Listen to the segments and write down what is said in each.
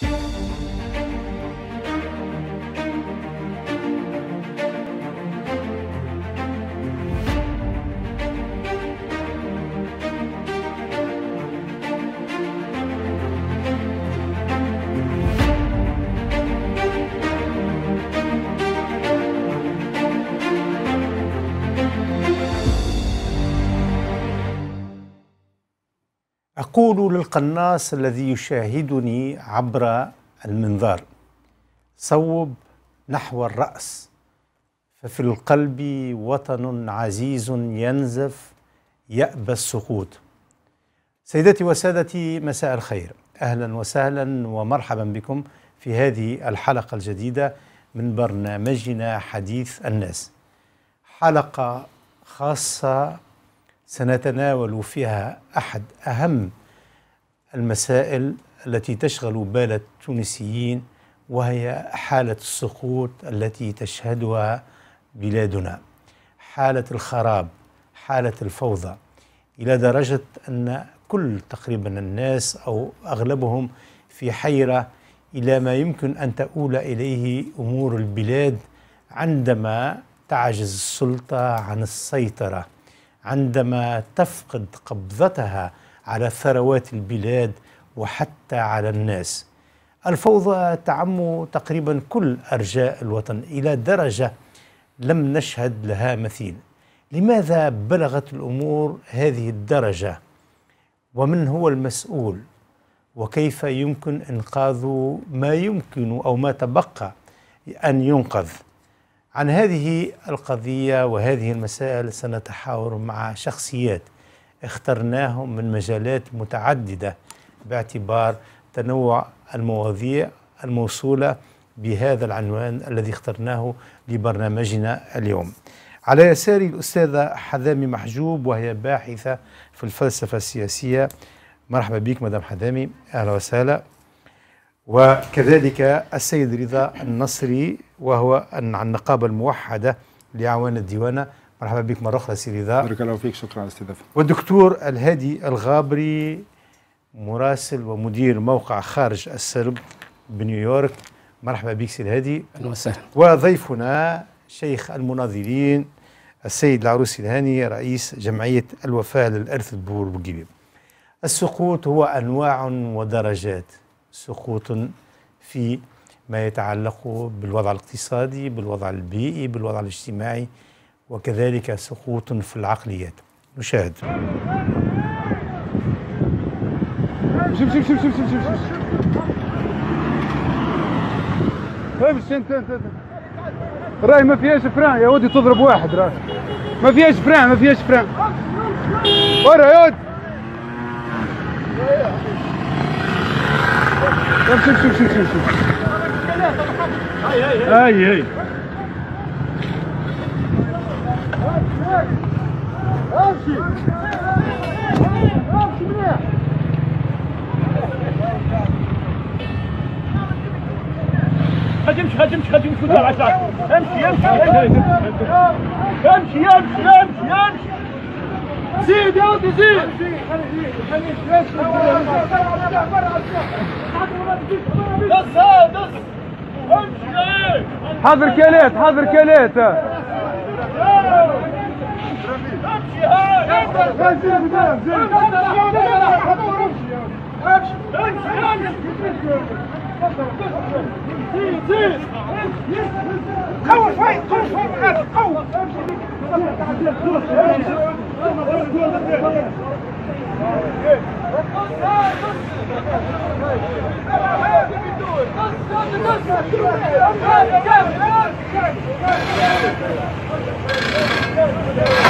Thank you. أقول للقناص الذي يشاهدني عبر المنظار صوب نحو الرأس ففي القلب وطن عزيز ينزف يأبى السقوط سيدتي وسادتي مساء الخير أهلا وسهلا ومرحبا بكم في هذه الحلقة الجديدة من برنامجنا حديث الناس حلقة خاصة سنتناول فيها أحد أهم المسائل التي تشغل بال التونسيين وهي حالة السقوط التي تشهدها بلادنا حالة الخراب حالة الفوضى إلى درجة أن كل تقريبا الناس أو أغلبهم في حيرة إلى ما يمكن أن تؤول إليه أمور البلاد عندما تعجز السلطة عن السيطرة عندما تفقد قبضتها على ثروات البلاد وحتى على الناس الفوضى تعم تقريبا كل ارجاء الوطن الى درجه لم نشهد لها مثيل لماذا بلغت الامور هذه الدرجه ومن هو المسؤول وكيف يمكن انقاذ ما يمكن او ما تبقى ان ينقذ عن هذه القضيه وهذه المسائل سنتحاور مع شخصيات اخترناهم من مجالات متعددة باعتبار تنوع المواضيع الموصولة بهذا العنوان الذي اخترناه لبرنامجنا اليوم على يساري الأستاذة حذامي محجوب وهي باحثة في الفلسفة السياسية مرحبا بك مدام حذامي أهلا وسهلا وكذلك السيد رضا النصري وهو عن النقابة الموحدة لأعوان الديوانة مرحبا بك مرة أخرى سيدي ذا بارك الله فيك شكرا على الاستضافة والدكتور الهادي الغابري مراسل ومدير موقع خارج السرب بنيويورك مرحبا بك سيدي الهادي أهلا وسهلا وضيفنا شيخ المناضلين السيد العروسي الهاني رئيس جمعية الوفاء للإرث البورقيبي السقوط هو أنواع ودرجات سقوط في ما يتعلق بالوضع الاقتصادي بالوضع البيئي بالوضع الاجتماعي وكذلك سقوط في العقليات نشاهد شوف شوف شوف شوف شوف شوف راي ما فيهاش فران يا ودي تضرب واحد راي ما فيهاش فران ما فيهاش فران ورا يا ودي شوف شوف شوف شوف شوف هاي هاي هاي امشي امشي امشي امشي امشي امشي امشي امشي امشي زيد يا ولدي زيد دس دس امشي حاضر كليت حاضر كليت قوي شوي قوي شوي معاك قوي Thank you.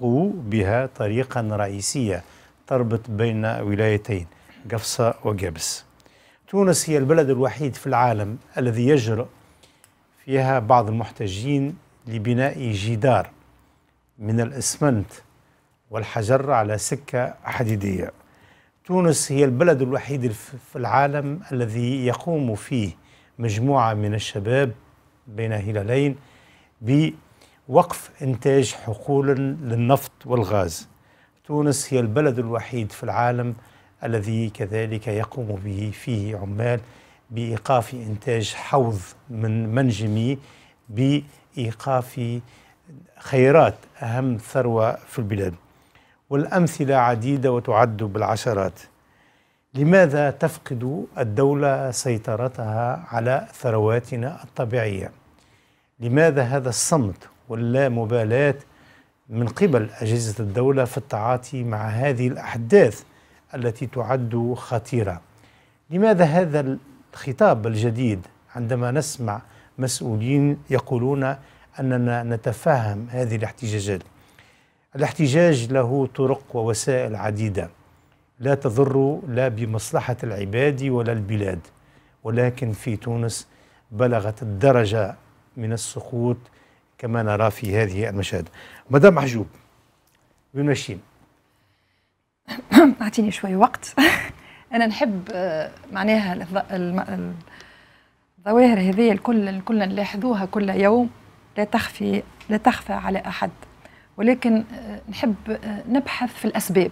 بها طريقا رئيسية تربط بين ولايتين قفصة وجبس تونس هي البلد الوحيد في العالم الذي يجرؤ فيها بعض المحتجين لبناء جدار من الإسمنت والحجر على سكة حديدية تونس هي البلد الوحيد في العالم الذي يقوم فيه مجموعة من الشباب بين هلالين وقف إنتاج حقول للنفط والغاز تونس هي البلد الوحيد في العالم الذي كذلك يقوم به فيه عمال بإيقاف إنتاج حوض من منجمي بإيقاف خيرات أهم ثروة في البلاد والأمثلة عديدة وتعد بالعشرات لماذا تفقد الدولة سيطرتها على ثرواتنا الطبيعية؟ لماذا هذا الصمت واللامبالاة من قبل أجهزة الدولة في التعاطي مع هذه الأحداث التي تعد خطيرة لماذا هذا الخطاب الجديد عندما نسمع مسؤولين يقولون أننا نتفهم هذه الاحتجاجات الاحتجاج له طرق ووسائل عديدة لا تضر لا بمصلحة العباد ولا البلاد ولكن في تونس بلغت الدرجة من السقوط كما نرى في هذه المشاهد مدام محجوب من ماشيين؟ اعطيني شوي وقت انا نحب آه، معناها الظواهر هذه الكل الكل نلاحظوها كل يوم لا تخفي لا تخفى على احد ولكن آه، نحب آه، نبحث في الاسباب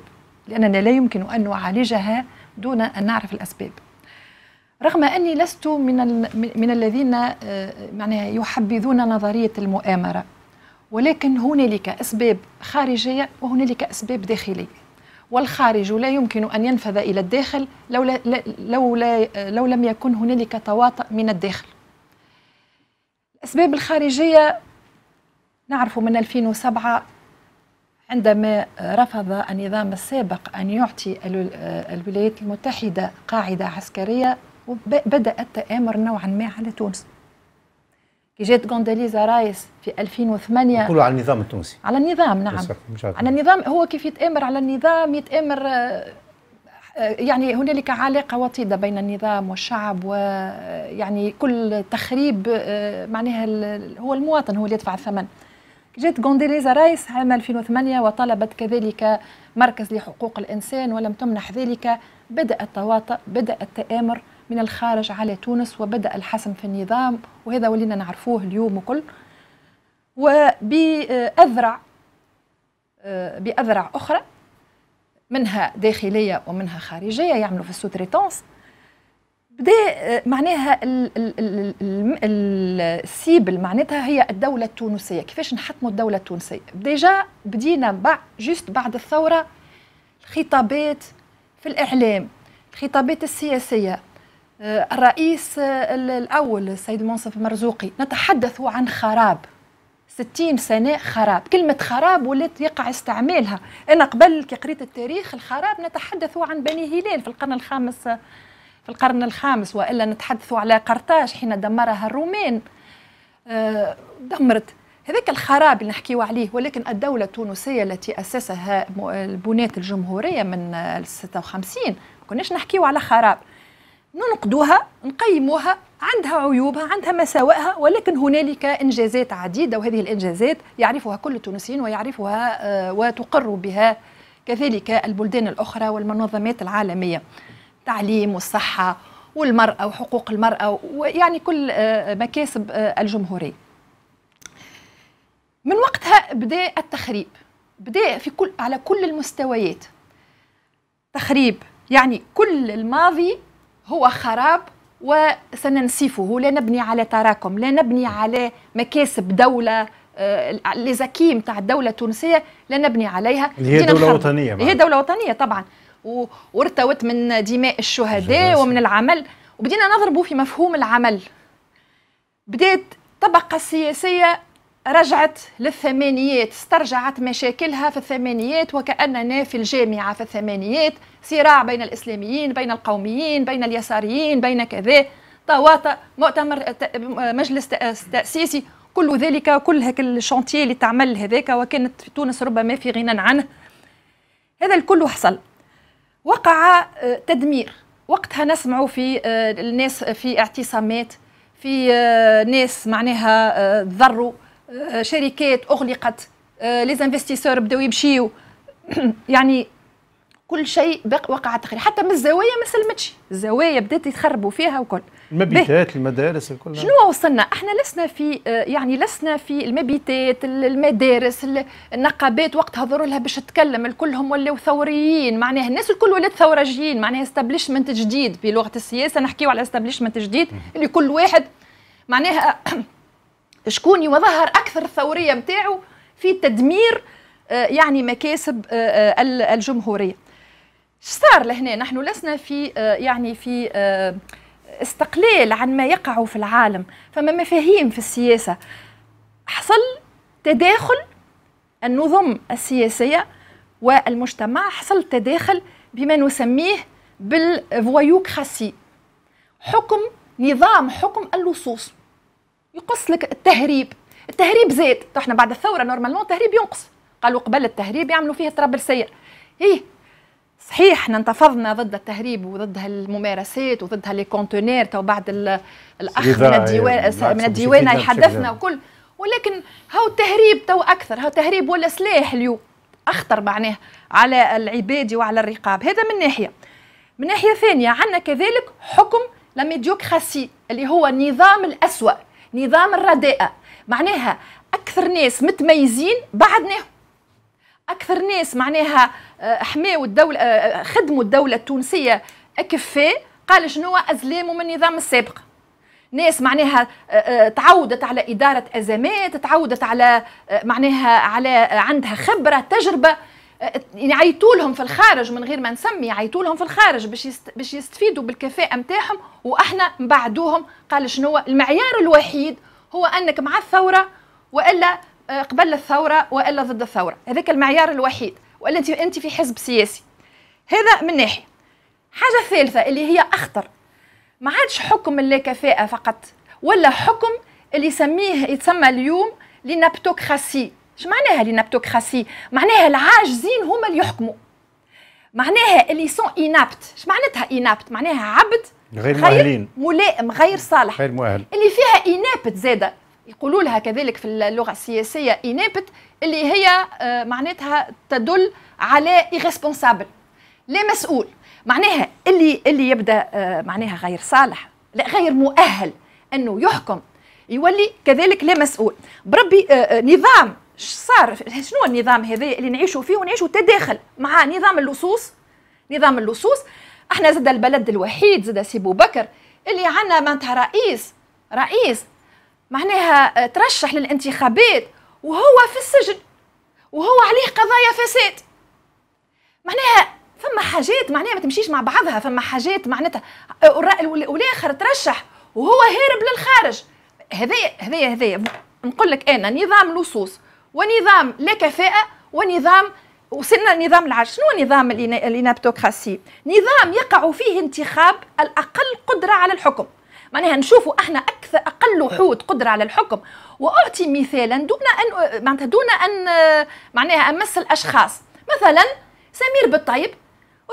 لاننا لا يمكن ان نعالجها دون ان نعرف الاسباب رغم أني لست من, من الذين آه، يعني يحبذون نظرية المؤامرة ولكن هنالك أسباب خارجية وهنالك أسباب داخلية والخارج لا يمكن أن ينفذ إلى الداخل لو, لا لو, لا لو لم يكن هنالك تواطؤ من الداخل الأسباب الخارجية نعرف من 2007 عندما رفض النظام السابق أن يعطي آه، الولايات المتحدة قاعدة عسكرية وبدا التآمر نوعا ما على تونس كي جات غونداليزا رايس في 2008 كله على النظام التونسي على النظام نعم على النظام هو كيف يتآمر على النظام يتآمر آه، آه، يعني هنالك علاقة وطيدة بين النظام والشعب ويعني آه، كل تخريب معناها هو المواطن هو اللي يدفع الثمن جات غونديليزا رايس عام 2008 وطلبت كذلك مركز لحقوق الإنسان ولم تمنح ذلك بدأ التواطؤ بدأ التآمر من الخارج على تونس وبدأ الحسم في النظام وهذا ولينا نعرفوه اليوم وكل وبأذرع بأذرع أخرى منها داخلية ومنها خارجية يعملوا في السوتريتونس بدا معناها السيبل معناتها هي الدولة التونسية كيفاش نحطموا الدولة التونسية ديجا بدينا بعد بعد الثورة الخطابات في الإعلام الخطابات السياسية آه، الرئيس آه، الأول السيد منصف مرزوقي نتحدث عن خراب 60 سنة خراب كلمة خراب ولات يقع استعمالها أنا قبل كي قريت التاريخ الخراب نتحدث عن بني هلال في القرن الخامس في القرن الخامس وإلا نتحدث على قرطاج حين دمرها الرومان آه، دمرت هذاك الخراب اللي نحكيو عليه ولكن الدولة التونسية التي أسسها البنات الجمهورية من 56 ما كناش نحكيو على خراب ننقدوها نقيموها عندها عيوبها عندها مساوئها ولكن هنالك انجازات عديده وهذه الانجازات يعرفها كل التونسيين ويعرفها آه، وتقر بها كذلك البلدان الاخرى والمنظمات العالميه التعليم والصحه والمراه وحقوق المراه ويعني كل آه، مكاسب آه، الجمهوريه من وقتها بدا التخريب بدا في كل على كل المستويات تخريب يعني كل الماضي هو خراب وسننسفه لا نبني على تراكم لا نبني على مكاسب دولة آه، لزكيم تاع الدولة التونسية لا نبني عليها هي دولة وطنية هي دولة وطنية طبعا وارتوت من دماء الشهداء ومن العمل وبدينا نضربوا في مفهوم العمل بدات الطبقة السياسية رجعت للثمانيات استرجعت مشاكلها في الثمانيات وكأننا في الجامعة في الثمانيات صراع بين الإسلاميين بين القوميين بين اليساريين بين كذا طواطا مؤتمر مجلس تأسيسي كل ذلك كل هك الشانتيه اللي تعمل هذاك وكانت في تونس ربما في غنى عنه هذا الكل حصل وقع آه، تدمير وقتها نسمعوا في آه، الناس في اعتصامات في آه، ناس معناها ضروا شركات اغلقت لي بداو يمشيو يعني كل شيء وقع تخريب حتى من الزوايا ما سلمتش الزوايا بدات يتخربوا فيها وكل المبيتات المدارس الكل شنو وصلنا احنا لسنا في آه، يعني لسنا في المبيتات المدارس النقابات وقت هضروا لها باش تتكلم هم ولاو ثوريين معناها الناس الكل ولات ثورجيين معناها استابليشمنت جديد في لغه السياسه نحكيو على استابليشمنت جديد اللي كل واحد معناها شكون يظهر اكثر الثوريه نتاعو في تدمير آه، يعني مكاسب آه، الجمهوريه صار لهنا نحن لسنا في آه، يعني في آه، استقلال عن ما يقع في العالم فما مفاهيم في السياسة حصل تداخل النظم السياسية والمجتمع حصل تداخل بما نسميه بالفويوكراسي حكم نظام حكم اللصوص يقص لك التهريب التهريب زاد احنا بعد الثورة نورمالمون التهريب ينقص قالوا قبل التهريب يعملوا فيه الترابلسية ايه صحيح احنا انتفضنا ضد التهريب وضد هالممارسات وضد هالكونتينير تو بعد الاخ من الديوان يعني من الديوانه يحدثنا وكل ولكن هو التهريب تو اكثر هو التهريب ولا سلاح اليوم اخطر معناه على العباد وعلى الرقاب هذا من ناحيه من ناحيه ثانيه عندنا كذلك حكم لميديوكراسي اللي هو النظام الاسوا نظام الرداءه معناها اكثر ناس متميزين بعدناهم اكثر ناس معناها حماوا الدوله خدموا الدوله التونسيه اكفاء قال شنو أزلام من النظام السابق ناس معناها آه، آه، تعودت على إدارة أزمات تعودت على آه، معناها على عندها خبرة تجربة يعيطوا يعني لهم في الخارج من غير ما نسمي يعيطوا لهم في الخارج باش باش يستفيدوا بالكفاءة نتاعهم واحنا نبعدوهم قال شنو المعيار الوحيد هو انك مع الثورة والا قبل الثورة والا ضد الثورة هذاك المعيار الوحيد ولا انت في حزب سياسي هذا من ناحيه حاجه ثالثه اللي هي اخطر ما عادش حكم اللا كفاءه فقط ولا حكم اللي يسميه يتسمى اليوم لنابتوكراسي شو معناها لنابتوكراسي معناها العاجزين هما اللي يحكموا معناها اللي سون انابت شو معناتها انابت معناها عبد غير مؤهلين ملائم غير صالح غير مؤهل اللي فيها انابت زاده يقولوا لها كذلك في اللغه السياسيه انابت اللي هي آه، معناتها تدل على ايغيسبونسابل لا مسؤول معناها اللي اللي يبدا آه، معناها غير صالح لا غير مؤهل انه يحكم يولي كذلك لا مسؤول بربي آه، نظام صار شنو النظام هذا اللي نعيشوا فيه ونعيشوا تداخل مع نظام اللصوص نظام اللصوص احنا زاد البلد الوحيد زاد سي بكر اللي عندنا معناتها رئيس رئيس معناها ترشح للانتخابات وهو في السجن وهو عليه قضايا فساد معناها فما حاجات معناها ما تمشيش مع بعضها فما حاجات معناتها والاخر ترشح وهو هارب للخارج هذايا هذايا هذايا نقول لك انا نظام لصوص ونظام لا كفاءه ونظام وصلنا لنظام العرش شنو نظام الانابتوكراسي نظام يقع فيه انتخاب الاقل قدره على الحكم معناها نشوفوا احنا اكثر اقل وحود قدره على الحكم واعطي مثالا دون ان معناتها دون ان معناها امثل اشخاص مثلا سمير بالطيب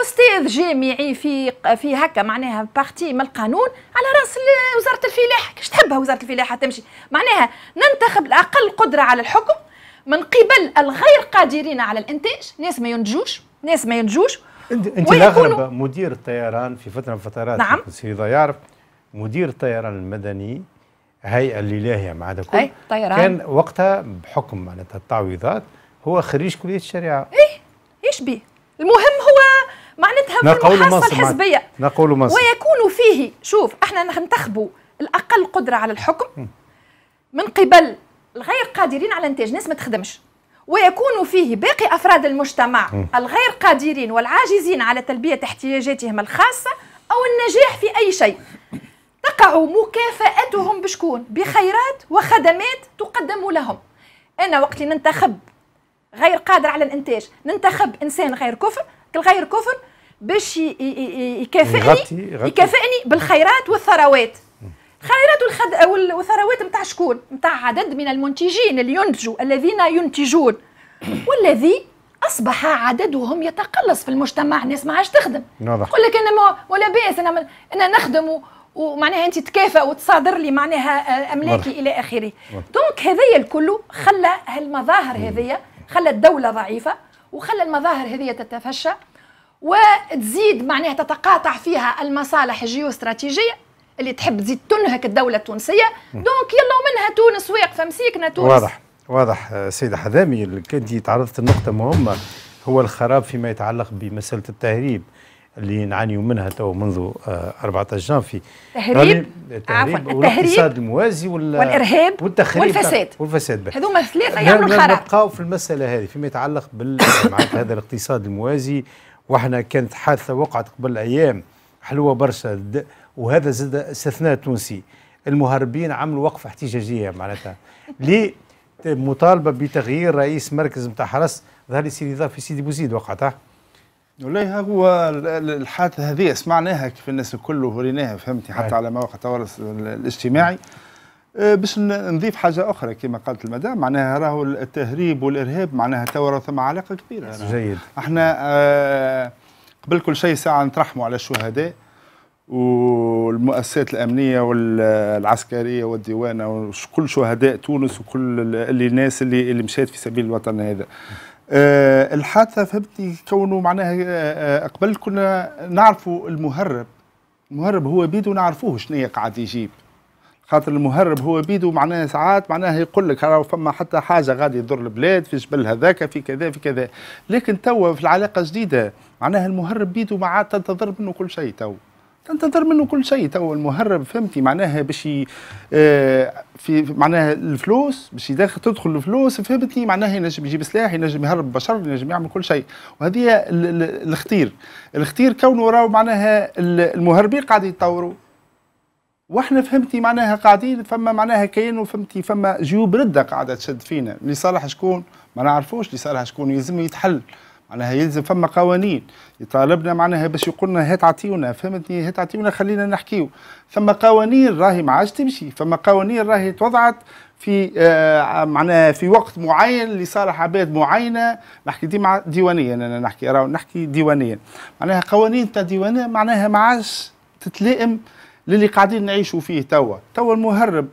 استاذ جامعي في في هكا معناها بارتي من القانون على راس وزاره الفلاحه كيش تحبها وزاره الفلاحه تمشي معناها ننتخب الاقل قدره على الحكم من قبل الغير قادرين على الانتاج ناس ما ينجوش ناس ما ينجوش انت الاغرب مدير الطيران في فتره من الفترات نعم سيدا يعرف مدير الطيران المدني هيئه الالهيه مع هذا كله كان وقتها بحكم معناتها التعويضات هو خريج كليه الشريعه ايه ايش بيه المهم هو معناتها في المحافظه الحزبيه نقول مصر ويكون فيه شوف احنا ننتخبوا الاقل قدره على الحكم من قبل الغير قادرين على انتاج ناس ما تخدمش ويكون فيه باقي افراد المجتمع الغير قادرين والعاجزين على تلبيه احتياجاتهم الخاصه او النجاح في اي شيء تقع مكافاتهم بشكون بخيرات وخدمات تقدم لهم انا وقت اللي ننتخب غير قادر على الانتاج ننتخب انسان غير كفر غير كفر باش يكافئني يكافئني بالخيرات والثروات الخيرات والخد... والثروات نتاع شكون نتاع عدد من المنتجين اللي ينتجوا الذين ينتجون والذي اصبح عددهم يتقلص في المجتمع الناس ما عادش تخدم يقول لك انا ولا بأس انا من... انا نخدم ومعناها انت تكافئ وتصادر لي معناها آه، املاكي مرح. الى اخره دونك هذايا الكل خلى هالمظاهر هذيا خلى الدوله ضعيفه وخلى المظاهر هذيا تتفشى وتزيد معناها تتقاطع فيها المصالح الجيوستراتيجيه اللي تحب تزيد تنهك الدوله التونسيه دونك يلا ومنها تونس واقفه مسيكنا تونس واضح واضح آه، سيدة حذامي كنت تعرضت لنقطة مهمة هو الخراب فيما يتعلق بمسألة التهريب اللي نعاني منها تو منذ 14 آه، جانفي تهريب التهريب يعني والاقتصاد الموازي والارهاب والتخريب والفساد والفساد هذوما الثلاثه يعملوا الخرا نبقاو في المساله هذه فيما يتعلق بال هذا الاقتصاد الموازي واحنا كانت حادثه وقعت قبل ايام حلوه برشا وهذا زاد استثناء تونسي المهربين عملوا وقفه احتجاجيه معناتها مطالبه بتغيير رئيس مركز نتاع حرس ظهر لي سيدي في سيدي بوزيد وقعتها والله هو الحادثه هذه سمعناها كيف الناس الكل وريناها فهمتي نعم. حتى على مواقع التواصل الاجتماعي آه، باش نضيف حاجه اخرى كما قالت المدام معناها راهو التهريب والارهاب معناها توا ثم علاقه كبيره نعم. جيد احنا آه، قبل كل شيء ساعه نترحموا على الشهداء والمؤسسات الامنيه والعسكريه والديوانه وكل شهداء تونس وكل اللي الناس اللي اللي مشات في سبيل الوطن هذا آه، الحادثه فهمتني كونه معناها آه، آه، قبل كنا نعرفوا المهرب المهرب هو بيدو نعرفوه شنو قاعد يجيب خاطر المهرب هو بيدو معناها ساعات معناها يقول لك راه فما حتى حاجه غادي يضر البلاد في جبل هذاك في كذا في كذا لكن توا في العلاقه الجديده معناها المهرب بيدو ما عاد تنتظر منه كل شيء توا تنتظر منه كل شيء تو المهرب فهمتي معناها باش آه، في معناها الفلوس باش يدخل تدخل الفلوس فهمتني معناها ينجم يجيب سلاح ينجم يهرب بشر ينجم يعمل كل شيء وهذه الخطير الخطير كونه راهو معناها المهربين قاعد يتطوروا واحنا فهمتي معناها قاعدين فما معناها كاين فهمتي فما جيوب رده قاعده تشد فينا لصالح شكون ما نعرفوش لصالح شكون يلزم يتحل معناها يلزم فما قوانين يطالبنا معناها باش يقولنا هات عطيونا فهمتني هات عطيونا خلينا نحكيو ثم قوانين راهي ما عادش تمشي فما قوانين راهي توضعت في آه معناها في وقت معين لصالح عباد معينه نحكي ديما ديوانيا انا نحكي راهو نحكي ديوانيا معناها قوانين تاع ديوانيه معناها ما عادش تتلائم للي قاعدين نعيشوا فيه توا توا المهرب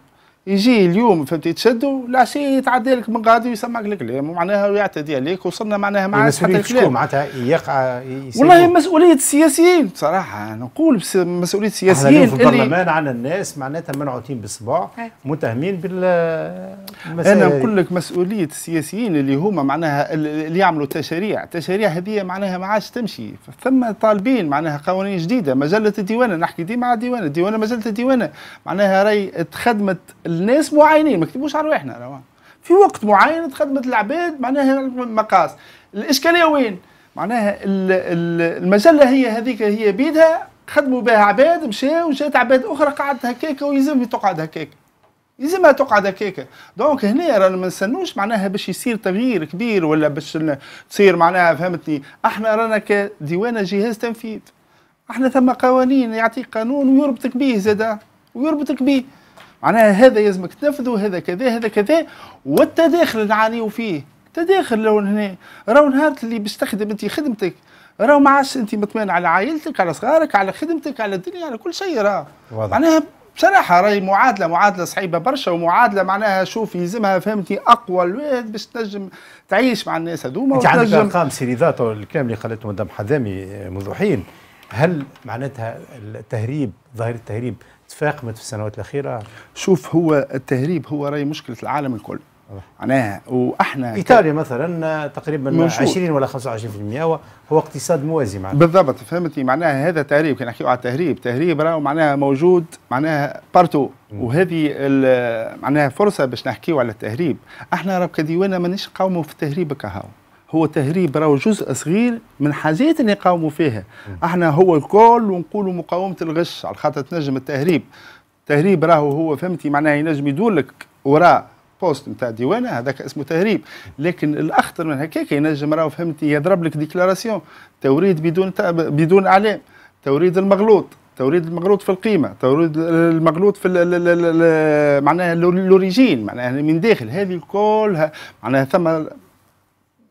يجي اليوم فهمت تشدوا العشيه يتعدى لك من غادي ويسمعك الكلام ومعناها ويعتدي عليك وصلنا معناها مع مسؤوليه شكون معناتها يقع والله مسؤوليه السياسيين بصراحه نقول مسؤوليه السياسيين في البرلمان عن الناس معناتها منعوتين بالصباع متهمين بال انا نقول لك مسؤوليه السياسيين اللي هما معناها اللي يعملوا تشاريع التشاريع هذه معناها ما عادش تمشي ثم طالبين معناها قوانين جديده مجله الديوانه نحكي ديما على الديوانه الديوانه مجله الديوانه معناها راي تخدمت الناس معينين ما كتبوش على رواحنا في وقت معين تخدمت العباد معناها مقاس الاشكاليه وين معناها المجله هي هذيك هي بيدها خدموا بها عباد مشاو وجات عباد اخرى قعدت هكاك ويلزم تقعد هكاك يلزمها تقعد هكاك دونك هنا رانا ما نستنوش معناها باش يصير تغيير كبير ولا باش تصير معناها فهمتني احنا رانا كديوانه جهاز تنفيذ احنا ثم قوانين يعطيك قانون ويربطك به زاده ويربطك به معناها هذا يلزمك تنفذه هذا كذا هذا كذا والتداخل نعانيو فيه تداخل لو هنا راهو نهار اللي باش تخدم انت خدمتك راهو ما عادش انت مطمئن على عائلتك على صغارك على خدمتك على الدنيا على كل شيء راه معناها بصراحه راهي معادله معادله صعيبه برشا ومعادله معناها شوف يلزمها فهمتي اقوى الواد باش تنجم تعيش مع الناس هذوما انت عندك ارقام سيريزات الكلام اللي قالته مدام حذامي آه، منذ حين هل معناتها التهريب ظاهره التهريب تفاقمت في السنوات الاخيره شوف هو التهريب هو راي مشكله العالم الكل معناها واحنا ايطاليا مثلا آه، تقريبا موجود. 20 ولا 25% هو اقتصاد موازي معناها بالضبط فهمتني معناها هذا تهريب كي نحكيو على التهريب تهريب راه معناها موجود معناها بارتو وهذه معناها فرصه باش نحكيو على التهريب احنا راه كديوانا مانيش نقاوموا في التهريب كهو هو تهريب راهو جزء صغير من حاجات اللي يقاوموا فيها احنا هو الكل ونقولوا مقاومه الغش على خاطر تنجم التهريب التهريب راهو هو فهمتي معناها ينجم يدور لك وراء بوست نتاع ديوانه هذاك اسمه تهريب لكن الاخطر من هكاك ينجم راهو فهمتي يضرب لك ديكلاراسيون توريد بدون بدون اعلام توريد المغلوط توريد المغلوط في القيمه توريد المغلوط في معناها الاوريجين معناها من داخل هذه كلها معناها ثم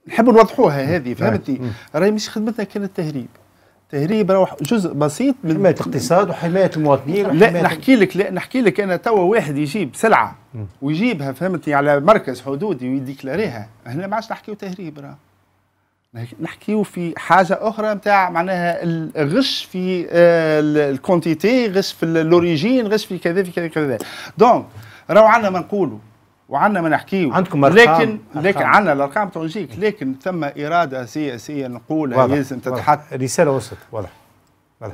نحب نوضحوها هذه فهمتني راهي مش خدمتنا كانت التهريب تهريب راهو جزء بسيط من حمايه الاقتصاد وحمايه المواطنين وحماية لا نحكي لك لا نحكي لك انا توا واحد يجيب سلعه ويجيبها فهمتني على مركز حدودي ويديكلاريها هنا ما عادش نحكيو تهريب راه نحكيو في حاجه اخرى نتاع معناها الغش في آه، الكونتيتي غش في الاوريجين غش في كذا في كذا كذا دونك راهو عندنا ما نقولوا وعنا ما نحكيه عندكم أرقام لكن أرقام. لكن عنا الارقام تنجيك لكن ثم اراده سياسيه نقول لازم تتحط رساله وسط واضح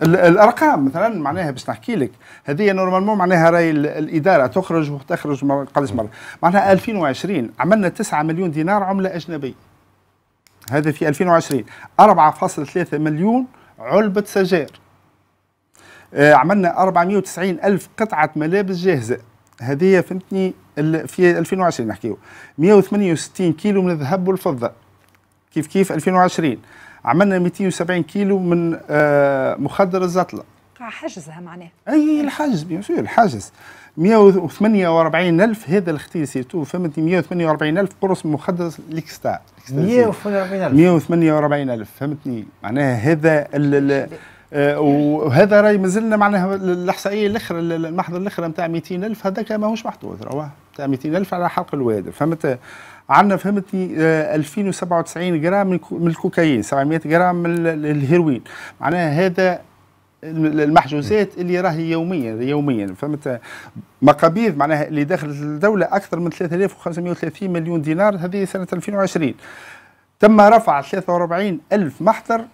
الارقام مثلا معناها باش نحكي لك هذه نورمالمون معناها راي الاداره تخرج وتخرج قداش مره معناها 2020 عملنا 9 مليون دينار عمله اجنبيه هذا في 2020 4.3 مليون علبه سجائر آه، عملنا 490 الف قطعه ملابس جاهزه هذه فهمتني في 2020 نحكيو 168 كيلو من الذهب والفضه كيف كيف 2020 عملنا 270 كيلو من آه، مخدر الزطله حجزها معناها اي الحجز بيان الحجز 148 ألف هذا الاختي سيرتو فهمتني 148 ألف قرص مخدر ليكستا 148 ألف 148 ألف فهمتني معناها هذا آه، وهذا راي مازلنا معناها الاحصائيه الاخرى المحضر الاخرى نتاع 200 الف هذاك ماهوش محطوط راهو نتاع 200 الف على حلق الواد فهمت عندنا فهمتني 2097 آه، جرام من الكوكايين 700 جرام من الهيروين معناها هذا المحجوزات اللي راهي يوميا يوميا فهمت مقابيض معناها اللي دخلت الدوله اكثر من 3530 مليون دينار هذه سنه 2020 تم رفع 43 ألف محضر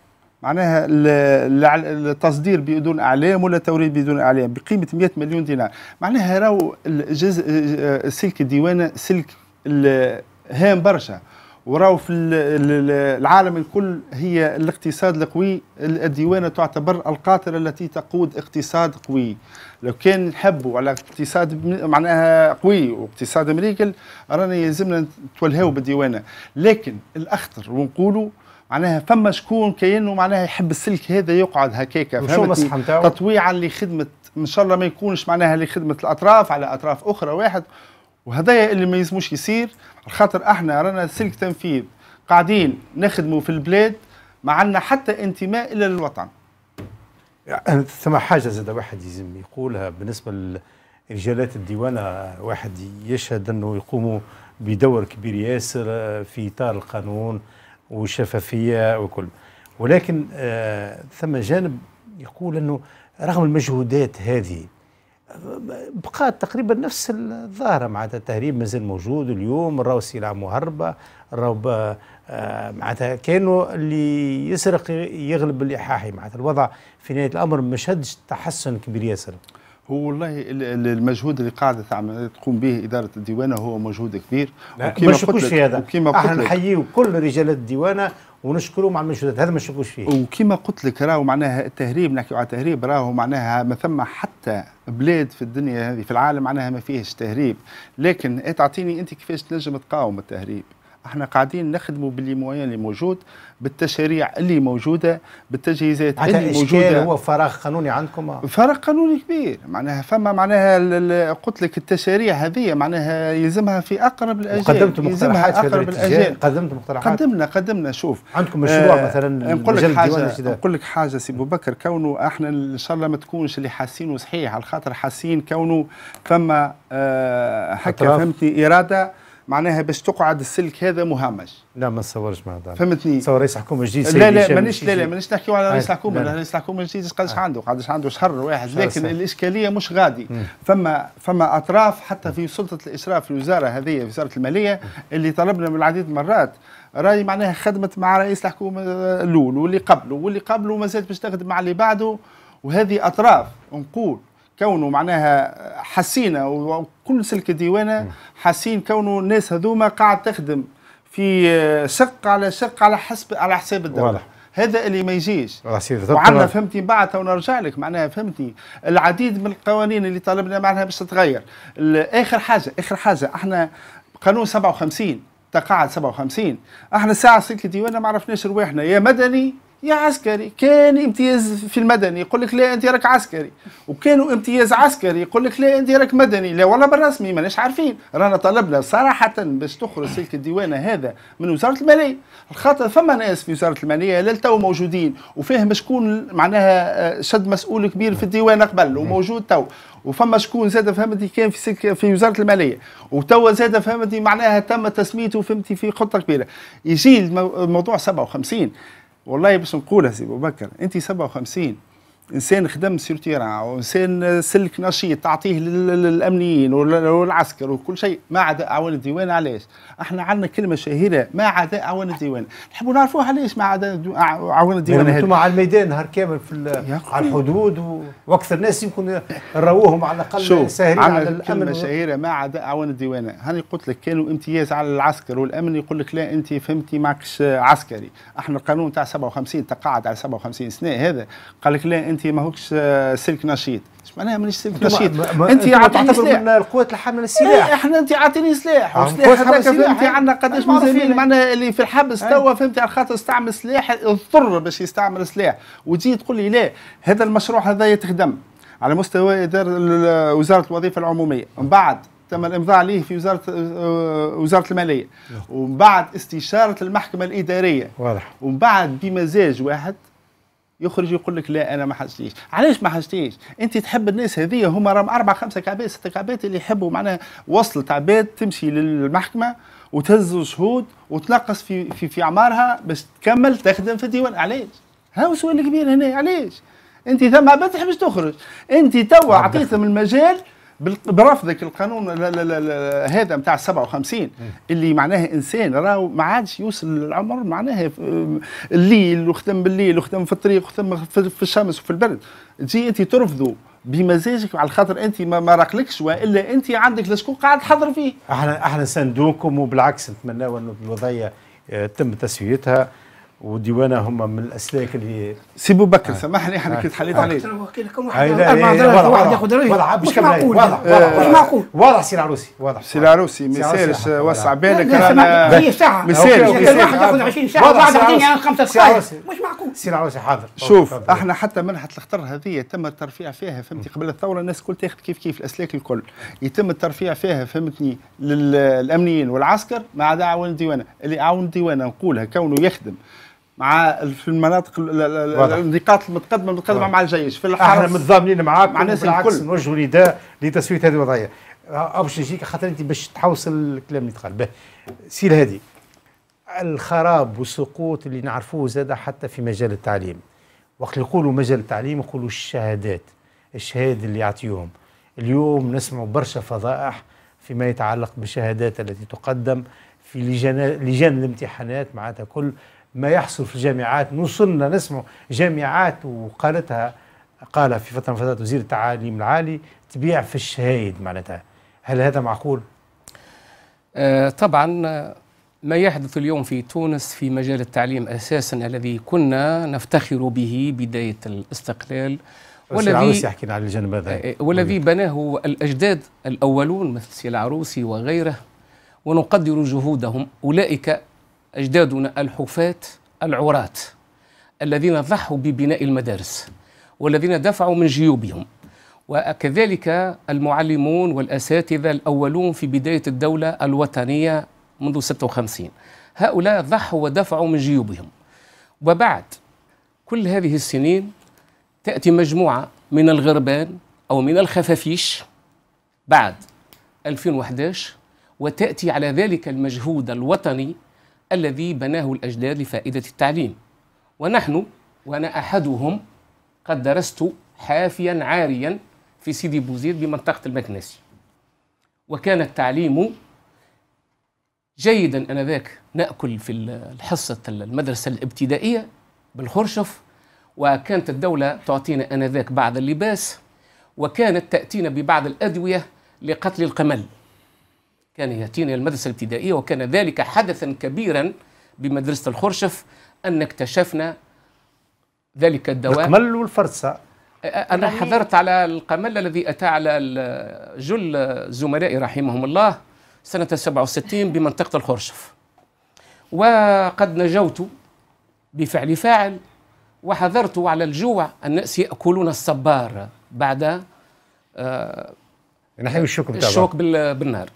معناها التصدير بدون اعلام ولا توريد بدون اعلام بقيمه 100 مليون دينار معناها راهو آه، سلك الديوانه سلك هام برشا وراو في العالم الكل هي الاقتصاد القوي الديوانه تعتبر القاطره التي تقود اقتصاد قوي لو كان نحبوا على اقتصاد معناها قوي واقتصاد امريكي رانا يلزمنا نتولهاو بالديوانه لكن الاخطر ونقولوا معناها فما شكون كاينه معناها يحب السلك هذا يقعد هكاك فهمتني تطويعا لخدمه ان شاء الله ما يكونش معناها لخدمه الاطراف على اطراف اخرى واحد وهذايا اللي ما يلزموش يصير خاطر احنا رانا سلك تنفيذ قاعدين نخدموا في البلاد ما عندنا حتى انتماء الا للوطن يعني ثم حاجه زاد واحد يلزم يقولها بالنسبه لرجالات الديوانه واحد يشهد انه يقوموا بدور كبير ياسر آه، في اطار القانون وشفافيه وكل ولكن آه، ثم جانب يقول انه رغم المجهودات هذه بقات تقريبا نفس الظاهره معناتها التهريب مازال موجود اليوم راهو السلع مهربه راهو معناتها كانوا اللي يسرق يغلب اللي حاحي معناتها الوضع في نهايه الامر ما شهدش تحسن كبير ياسر هو والله المجهود اللي قاعده تعمل تقوم به اداره الديوانه هو مجهود كبير وكما قلت هذا وكما قلت احنا نحييو كل رجال الديوانه ونشكرهم على المجهودات هذا ما نشكوش فيه وكما قلت لك راهو معناها التهريب نحكي على التهريب راهو معناها ما ثم حتى بلاد في الدنيا هذه في العالم معناها ما فيهش تهريب لكن إيه، تعطيني انت كيفاش تنجم تقاوم التهريب احنا قاعدين نخدموا باللي موين اللي موجود بالتشاريع اللي موجوده بالتجهيزات اللي موجوده هو فراغ قانوني عندكم فراغ قانوني كبير معناها فما معناها قلت لك التشاريع هذه معناها يلزمها في اقرب الاجال قدمت مقترحات في اقرب الاجال قدمت مقترحات قدمنا قدمنا شوف عندكم مشروع آه مثلا نقول لك حاجه نقول لك حاجه سي ابو بكر كونه احنا ان شاء الله ما تكونش اللي حاسينه صحيح على خاطر حاسين كونه فما آه هكا فهمتني اراده معناها باش تقعد السلك هذا مهمش لا ما تصورش معناتها فهمتني تصور رئيس حكومه جديد لا لا مانيش لا لا مانيش نحكيو على آه، رئيس الحكومه رئيس الحكومه الجديد قداش آه. عنده قداش عنده شهر واحد لكن الاشكاليه مش غادي فما فما اطراف حتى في سلطه الاشراف في الوزاره هذه وزاره الماليه اللي طلبنا من العديد المرات راهي معناها خدمت مع رئيس الحكومه الاول واللي قبله واللي قبله ما زالت باش تخدم مع اللي بعده وهذه اطراف نقول كونه معناها حسينه وكل سلك ديوانه حسين كونه الناس هذوما قاعد تخدم في آه، شق على شق على حسب على حساب الدوله واضح. هذا اللي ما يجيش وعندنا فهمتي بعد ونرجع لك معناها فهمتي العديد من القوانين اللي طالبنا معناها باش تتغير اخر حاجه اخر حاجه احنا قانون 57 تقاعد 57 احنا ساعه سلك ديوانه ما عرفناش رواحنا يا مدني يا عسكري كان امتياز في المدني يقول لك لا انت راك عسكري وكانوا امتياز عسكري يقول لك لا انت راك مدني لا والله بالرسمي ماناش عارفين رانا طلبنا صراحه باش تخرج سلك الديوانه هذا من وزاره الماليه خاطر فما ناس في وزاره الماليه للتو موجودين وفاهم شكون معناها آه، شد مسؤول كبير في الديوان قبل وموجود تو وفما شكون زاد فهمتي كان في سك في وزاره الماليه وتوا زاد فهمتي معناها تم تسميته فهمتي في خطه كبيره يجي الموضوع 57 والله بس نقولها سي ابو بكر انت 57 انسان خدم سير وانسان سلك نشيط تعطيه للامنيين والعسكر وكل شيء ما عدا اعوان الديوان علاش؟ احنا عندنا كلمه شهيره ما عدا اعوان الديوان، نحبوا نعرفوها علاش ما عدا اعوان الديوان يعني هذا. انتم على الميدان نهار كامل في على الحدود و... واكثر ناس يمكن راوهم على الاقل ساهرين على الامن كلمه و... شهيره ما عدا اعوان الديوان، هاني قلت لك كانوا امتياز على العسكر والامن يقول لك لا انت فهمتي ماكش عسكري، احنا القانون تاع 57 تقاعد على 57 سنه هذا قال لك لا انت انت ماهوكش آه، سلك نشيط اش معناها مانيش سلك نشيط انت عطيني سلاح من القوات الحامله للسلاح إيه، احنا انت عاطيني سلاح آه، وسلاح هذاك فهمتي عندنا قداش مزالين معناها اللي في الحبس توا فهمتي على خاطر استعمل سلاح اضطر باش يستعمل سلاح وتجي تقول لي لا هذا المشروع هذا يتخدم على مستوى اداره وزاره الوظيفه العموميه من بعد تم الامضاء عليه في وزاره آه، وزاره الماليه نعم. ومن بعد استشاره المحكمه الاداريه واضح ومن بعد بمزاج واحد يخرج يقول لك لا انا ما حسيتش علاش ما حسيتش انت تحب الناس هذيا هما راهم اربع خمسه كعبات سته كعبات اللي يحبوا معناها وصلت عباد تمشي للمحكمه وتهز شهود وتنقص في في في اعمارها باش تكمل تخدم في الديوان علاش ها هو السؤال الكبير هنا علاش انت ثم عباد تحبش تخرج انت توا عطيتهم المجال برفض القانون هذا نتاع 57 اللي معناه انسان راهو ما عادش يوصل للعمر معناها الليل وخدم بالليل وخدم في الطريق وخدم في الشمس وفي البرد تجي انت ترفضه بمزاجك على خاطر انت ما, مرقلكش راقلكش والا انت عندك لشكون قاعد تحضر فيه. احنا احنا ساندوكم وبالعكس نتمنى انه الوضعيه آه، تم تسويتها هما من الاسلاك اللي سي بو بكر آه. سامحني احنا آه. كنت حليت آه. عليه اكثر نحكي لكم واحد اربع درجات واحد ياخذ واضح مش معقول واضح مش معقول واضح سي العروسي واضح سي العروسي ما يسالش وسع بالك رانا هي ساعه ما يسالش واحد ياخذ 20 ساعه واحد بعدين خمسه دقائق مش معقول سي العروسي حاضر شوف احنا حتى منحه الخطر هذه تم الترفيع فيها فهمتني قبل الثوره الناس الكل تاخذ كيف كيف الاسلاك الكل يتم الترفيع فيها فهمتني للامنيين والعسكر ما عدا عاون الديوانه اللي عاون الديوانه نقولها كونه يخدم مع في المناطق النقاط المتقدمه المتقدمه مع الجيش في الحرس احنا متضامنين معاك مع الناس الكل نوجهوا نداء لتسويه هذه الوضعيه أه، باش نجيك خاطر انت باش تحوصل الكلام اللي تقال به سي الهادي الخراب والسقوط اللي نعرفوه زاد حتى في مجال التعليم وقت يقولوا مجال التعليم يقولوا الشهادات الشهاده اللي يعطيوهم اليوم نسمع برشا فضائح فيما يتعلق بالشهادات التي تقدم في لجان لجان الامتحانات معناتها كل ما يحصل في الجامعات نوصلنا نسمع جامعات وقالتها قال في فتره من فترات وزير التعليم العالي تبيع في الشهايد معناتها هل هذا معقول؟ آه طبعا آه، ما يحدث اليوم في تونس في مجال التعليم اساسا الذي كنا نفتخر به بدايه الاستقلال والذي يحكي على الجانب هذا آه، آه، والذي بناه الاجداد الاولون مثل سي العروسي وغيره ونقدر جهودهم اولئك أجدادنا الحفاة العراة الذين ضحوا ببناء المدارس والذين دفعوا من جيوبهم وكذلك المعلمون والأساتذة الأولون في بداية الدولة الوطنية منذ 56 هؤلاء ضحوا ودفعوا من جيوبهم وبعد كل هذه السنين تأتي مجموعة من الغربان أو من الخفافيش بعد 2011 وتأتي على ذلك المجهود الوطني الذي بناه الأجداد لفائدة التعليم ونحن وأنا أحدهم قد درست حافيا عاريا في سيدي بوزيد بمنطقة المكناسي وكان التعليم جيدا انذاك ناكل في الحصه المدرسه الابتدائيه بالخرشف وكانت الدوله تعطينا انذاك بعض اللباس وكانت تاتينا ببعض الادويه لقتل القمل كان يأتينا المدرسة الابتدائية وكان ذلك حدثا كبيرا بمدرسة الخرشف أن اكتشفنا ذلك الدواء القمل والفرسة أنا يعني حضرت على القمل الذي أتى على جل زملائي رحمهم الله سنة 67 بمنطقة الخرشف وقد نجوت بفعل فاعل وحذرت على الجوع الناس ياكلون الصبار بعد نحيو الشوك الشوك بالنار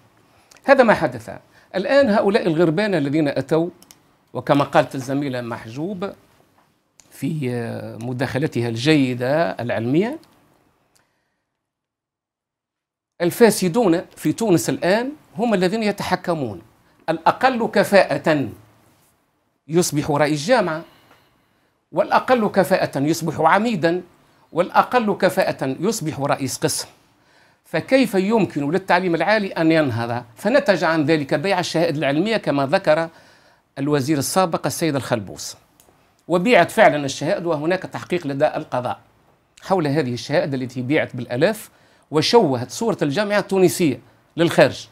هذا ما حدث الآن هؤلاء الغربان الذين أتوا وكما قالت الزميلة محجوب في مداخلتها الجيدة العلمية الفاسدون في تونس الآن هم الذين يتحكمون الأقل كفاءة يصبح رئيس جامعة والأقل كفاءة يصبح عميدا والأقل كفاءة يصبح رئيس قسم فكيف يمكن للتعليم العالي أن ينهض فنتج عن ذلك بيع الشهائد العلمية كما ذكر الوزير السابق السيد الخلبوس وبيعت فعلا الشهائد وهناك تحقيق لدى القضاء حول هذه الشهائد التي بيعت بالألاف وشوهت صورة الجامعة التونسية للخارج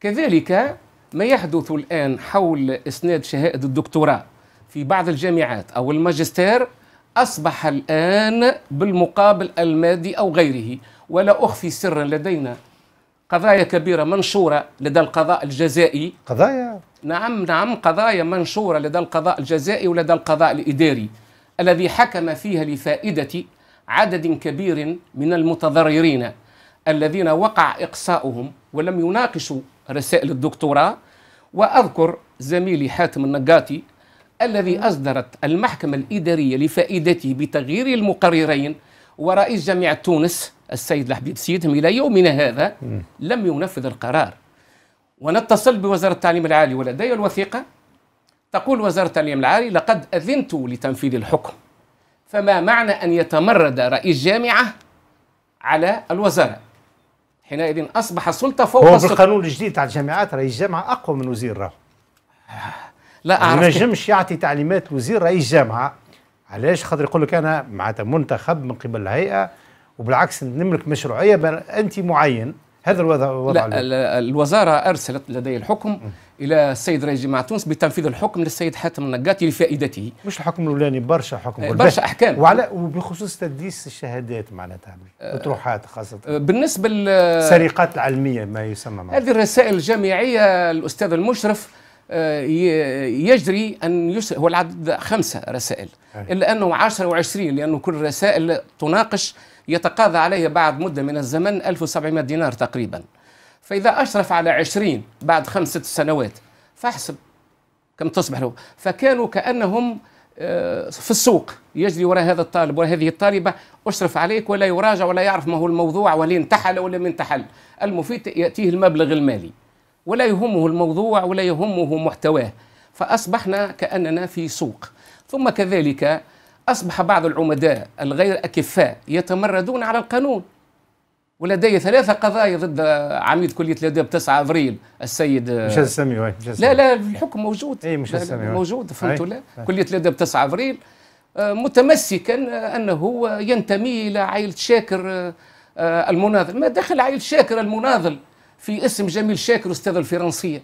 كذلك ما يحدث الآن حول إسناد شهائد الدكتوراه في بعض الجامعات أو الماجستير أصبح الآن بالمقابل المادي أو غيره ولا أخفي سرا لدينا قضايا كبيرة منشورة لدى القضاء الجزائي قضايا نعم نعم قضايا منشورة لدى القضاء الجزائي ولدى القضاء الإداري الذي حكم فيها لفائدة عدد كبير من المتضررين الذين وقع إقصاؤهم ولم يناقشوا رسائل الدكتوراه وأذكر زميلي حاتم النقاطي الذي أصدرت المحكمة الإدارية لفائدته بتغيير المقررين ورئيس جامعة تونس السيد الحبيب سيدهم إلى يومنا هذا لم ينفذ القرار ونتصل بوزارة التعليم العالي ولدي الوثيقة تقول وزارة التعليم العالي لقد أذنت لتنفيذ الحكم فما معنى أن يتمرد رئيس جامعة على الوزارة حينئذ أصبح السلطة فوق هو السلطة بالقانون الجديد تاع الجامعات رئيس جامعة أقوى من وزير راه لا أعرف ما نجمش يعطي تعليمات وزير رئيس جامعة علاش خاطر يقول لك أنا معناتها منتخب من قبل الهيئة وبالعكس نملك مشروعيه انت معين هذا الوضع, لا الوزاره ارسلت لدي الحكم الى السيد رئيس جماعه تونس بتنفيذ الحكم للسيد حاتم النقاطي لفائدته مش الحكم الاولاني برشا حكم إيه، برشا احكام وعلى وبخصوص تدليس الشهادات معناتها اطروحات خاصه أه، بالنسبه السرقات العلميه ما يسمى معها. هذه الرسائل الجامعيه الاستاذ المشرف أه، يجري ان يسر هو العدد خمسه رسائل الا انه 10 و20 لانه كل رسائل تناقش يتقاضى عليه بعد مدة من الزمن 1700 دينار تقريبا فإذا أشرف على 20 بعد خمس ست سنوات فاحسب كم تصبح له فكانوا كأنهم آه، في السوق يجري وراء هذا الطالب وراء هذه الطالبة أشرف عليك ولا يراجع ولا يعرف ما هو الموضوع ولا انتحل ولا من انتحل المفيد يأتيه المبلغ المالي ولا يهمه الموضوع ولا يهمه محتواه فأصبحنا كأننا في سوق ثم كذلك أصبح بعض العمداء الغير أكفاء يتمردون على القانون ولدي ثلاثة قضايا ضد عميد كلية الآداب 9 أبريل السيد مش السمي لا لا الحكم موجود أي مش السمي موجود فهمتوا لا كلية الآداب 9 أبريل آه، متمسكا آه، أنه ينتمي إلى عائلة شاكر آه، المناضل ما دخل عائلة شاكر المناضل في اسم جميل شاكر أستاذ الفرنسية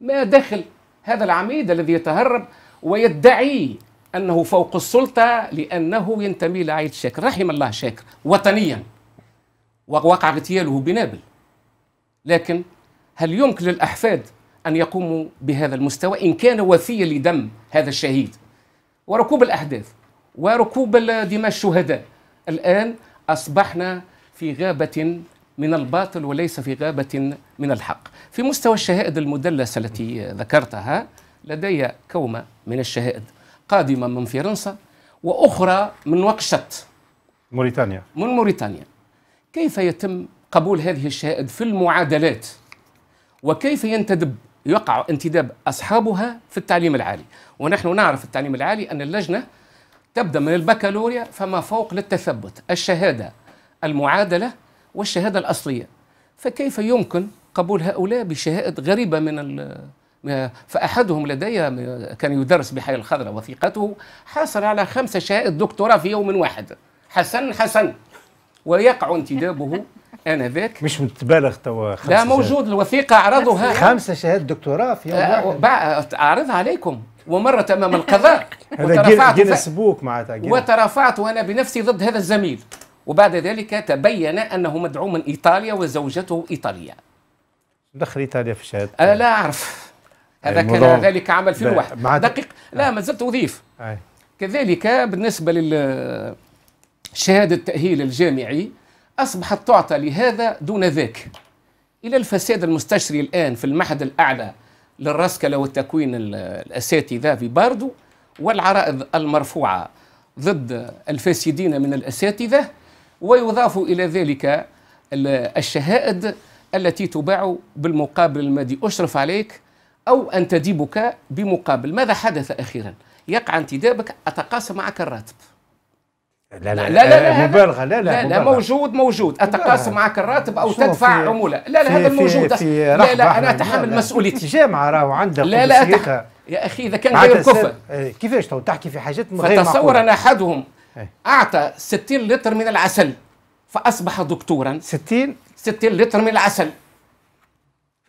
ما دخل هذا العميد الذي يتهرب ويدعي أنه فوق السلطة لأنه ينتمي لعائلة شاكر رحم الله شاكر وطنيا ووقع اغتياله بنابل لكن هل يمكن للأحفاد أن يقوموا بهذا المستوى إن كان وفيا لدم هذا الشهيد وركوب الأحداث وركوب دماء الشهداء الآن أصبحنا في غابة من الباطل وليس في غابة من الحق في مستوى الشهائد المدلسة التي ذكرتها لدي كومة من الشهائد قادمة من فرنسا وأخرى من وقشت موريتانيا من موريتانيا كيف يتم قبول هذه الشهائد في المعادلات وكيف ينتدب يقع انتداب أصحابها في التعليم العالي ونحن نعرف التعليم العالي أن اللجنة تبدأ من البكالوريا فما فوق للتثبت الشهادة المعادلة والشهادة الأصلية فكيف يمكن قبول هؤلاء بشهائد غريبة من آه، فأحدهم لدي آه، كان يدرس بحي الخضراء وثيقته حصل على خمسة شهادة دكتوراه في يوم واحد حسن حسن ويقع انتدابه انذاك مش متبالغ توا لا موجود الوثيقه عرضها خمسه شهادات دكتوراه في يوم آه، واحد اعرضها عليكم ومرت امام القضاء وترفعت سبوك معناتها وترفعت وانا بنفسي ضد هذا الزميل وبعد ذلك تبين انه مدعوم من ايطاليا وزوجته ايطاليه دخل ايطاليا في الشهاده لا اعرف هذا كان ذلك عام 2001 دقيق لا آه. ما زلت اضيف كذلك بالنسبه لل شهاده التاهيل الجامعي اصبحت تعطى لهذا دون ذاك الى الفساد المستشري الان في المعهد الاعلى للرسكله والتكوين الاساتذه في باردو والعرائض المرفوعه ضد الفاسدين من الاساتذه ويضاف الى ذلك الشهائد التي تباع بالمقابل المادي اشرف عليك أو أن تديبك بمقابل ماذا حدث أخيرا يقع انتدابك أتقاسم معك الراتب لا لا لا لا مبالغه لا لا, لا, لا موجود موجود اتقاسم معك الراتب او تدفع عموله لا لا هذا الموجود في لا لا انا اتحمل مسؤوليتي جامعه راهو عندها لا لا أتح... يا اخي اذا كان غير كفء كيفاش تو تحكي في حاجات غير فتصور ان احدهم اعطى 60 لتر من العسل فاصبح دكتورا 60 60 لتر من العسل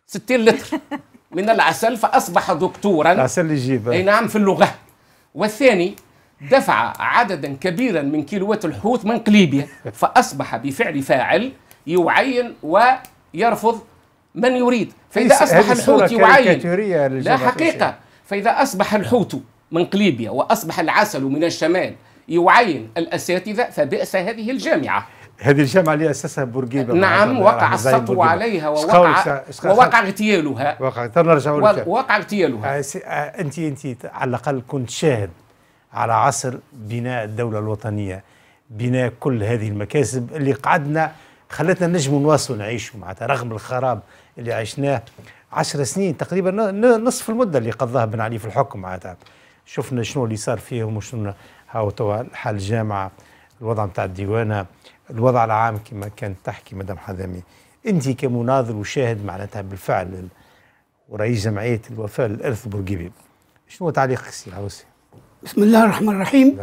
60 لتر من العسل فأصبح دكتورا العسل يجيب أي نعم في اللغة والثاني دفع عددا كبيرا من كيلوات الحوت من قليبيا فأصبح بفعل فاعل يعين ويرفض من يريد فإذا أصبح الحوت يعين لا حقيقة فإذا أصبح الحوت من قليبيا وأصبح العسل من الشمال يعين الأساتذة فبئس هذه الجامعة هذه الجامعة اللي أسسها بورقيبة نعم وقع السطو عليها ووقع ووقع اغتيالها وقع نرجع وقع اغتيالها آه، آه، أنت أنت على الأقل كنت شاهد على عصر بناء الدولة الوطنية بناء كل هذه المكاسب اللي قعدنا خلتنا نجم نواصل نعيش معناتها رغم الخراب اللي عشناه عشر سنين تقريبا نصف المدة اللي قضاها بن علي في الحكم معناتها شفنا شنو اللي صار فيهم وشنو هاو توا حال الجامعة الوضع نتاع الديوانة الوضع العام كما كانت تحكي مدام حذامي انت كمناظر وشاهد معناتها بالفعل ورئيس جمعيه الوفاء للارث بورقيبي شنو تعليقك سي العوسي؟ بسم الله الرحمن الرحيم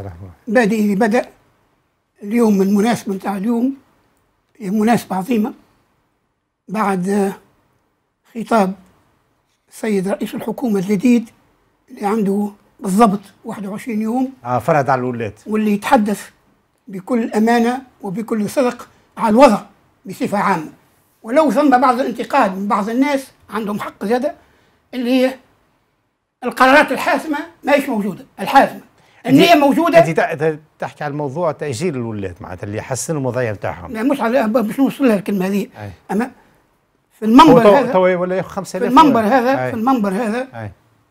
بادئ بدا اليوم المناسبه نتاع اليوم هي مناسبه عظيمه بعد خطاب السيد رئيس الحكومه الجديد اللي عنده بالضبط 21 يوم اه فرد على الولاد واللي يتحدث بكل أمانة وبكل صدق على الوضع بصفة عامة ولو ثم بعض الانتقاد من بعض الناس عندهم حق زيادة اللي هي القرارات الحاسمة ما هيش موجودة الحاسمة النية موجودة أنت تحكي على موضوع تأجيل الولاد معناتها اللي يحسن الوضعية بتاعهم مش على باش نوصل لها الكلمة هذه أما في المنبر هذا ولا خمسة في المنبر هذا في المنبر هذا أي.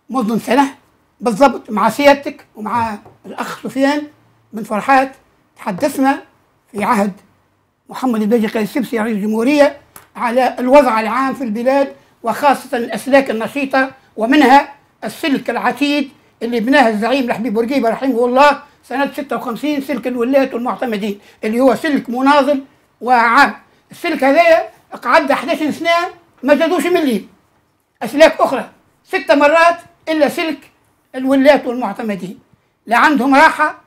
منذ سنة بالضبط مع سيادتك ومع الأخ سفيان بن فرحات تحدثنا في عهد محمد بن السبسي رئيس يعني الجمهورية على الوضع العام في البلاد وخاصة الأسلاك النشيطة ومنها السلك العتيد اللي بناه الزعيم الحبيب بورقيبة رحمه الله سنة 56 سلك الولاية والمعتمدين اللي هو سلك مناضل وعام السلك هذايا قعد 11 سنة ما زادوش مليم أسلاك أخرى ست مرات إلا سلك الولاة والمعتمدين لا عندهم راحة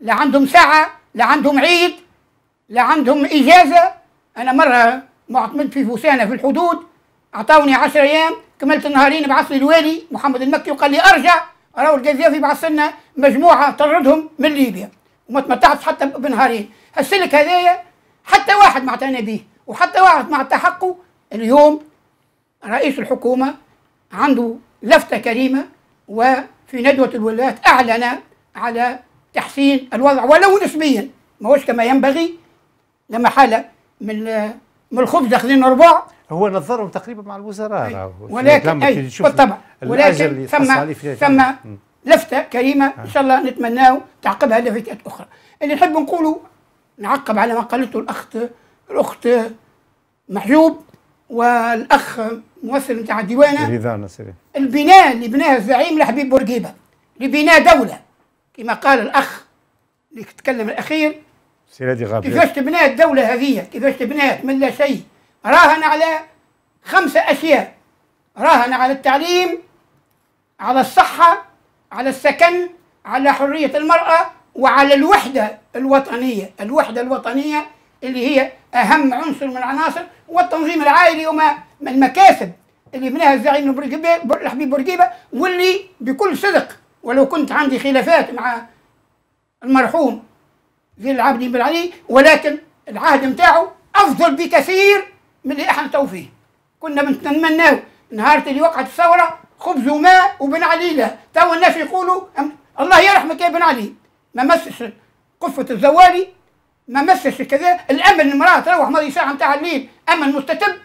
لا عندهم ساعة لا عندهم عيد لا عندهم إجازة أنا مرة معتمد في فوسانة في الحدود اعطوني 10 أيام كملت نهارين بعث لي الوالي محمد المكي وقال لي أرجع راهو القذافي بعث لنا مجموعة طردهم من ليبيا وما تمتعتش حتى بنهارين السلك هذايا حتى واحد ما اعتنى به وحتى واحد ما تحقه اليوم رئيس الحكومة عنده لفتة كريمة وفي ندوة الولايات أعلن على تحسين الوضع ولو نسبيا ماهوش كما ينبغي لما حالة من من الخبز اخذين ربع هو نظرهم تقريبا مع الوزراء ولكن أي بالطبع ولكن ثم ثم لفته كريمه آه. ان شاء الله نتمناو تعقبها لفتات اخرى اللي نحب نقوله نعقب على ما قالته الاخت الاخت محجوب والاخ ممثل نتاع الديوانه البناء اللي بناه الزعيم لحبيب بورقيبه لبناء دوله كما قال الاخ اللي تكلم الاخير سيدي غابر كيفاش تبنات الدوله هذه كيفاش تبنات من لا شيء راهن على خمسه اشياء راهن على التعليم على الصحه على السكن على حريه المراه وعلى الوحده الوطنيه الوحده الوطنيه اللي هي اهم عنصر من العناصر والتنظيم العائلي وما المكاسب اللي بناها الزعيم الحبيب بورقيبه واللي بكل صدق ولو كنت عندي خلافات مع المرحوم في العبد بن علي ولكن العهد نتاعو افضل بكثير من اللي احنا تو فيه كنا بنتمناو نهار اللي وقعت الثوره خبز وماء وبن علي له تو الناس يقولوا الله يرحمك يا بن علي ما مسش قفه الزوالي ما مسش كذا الامن المراه تروح ماضي ساعه نتاع الليل امن مستتب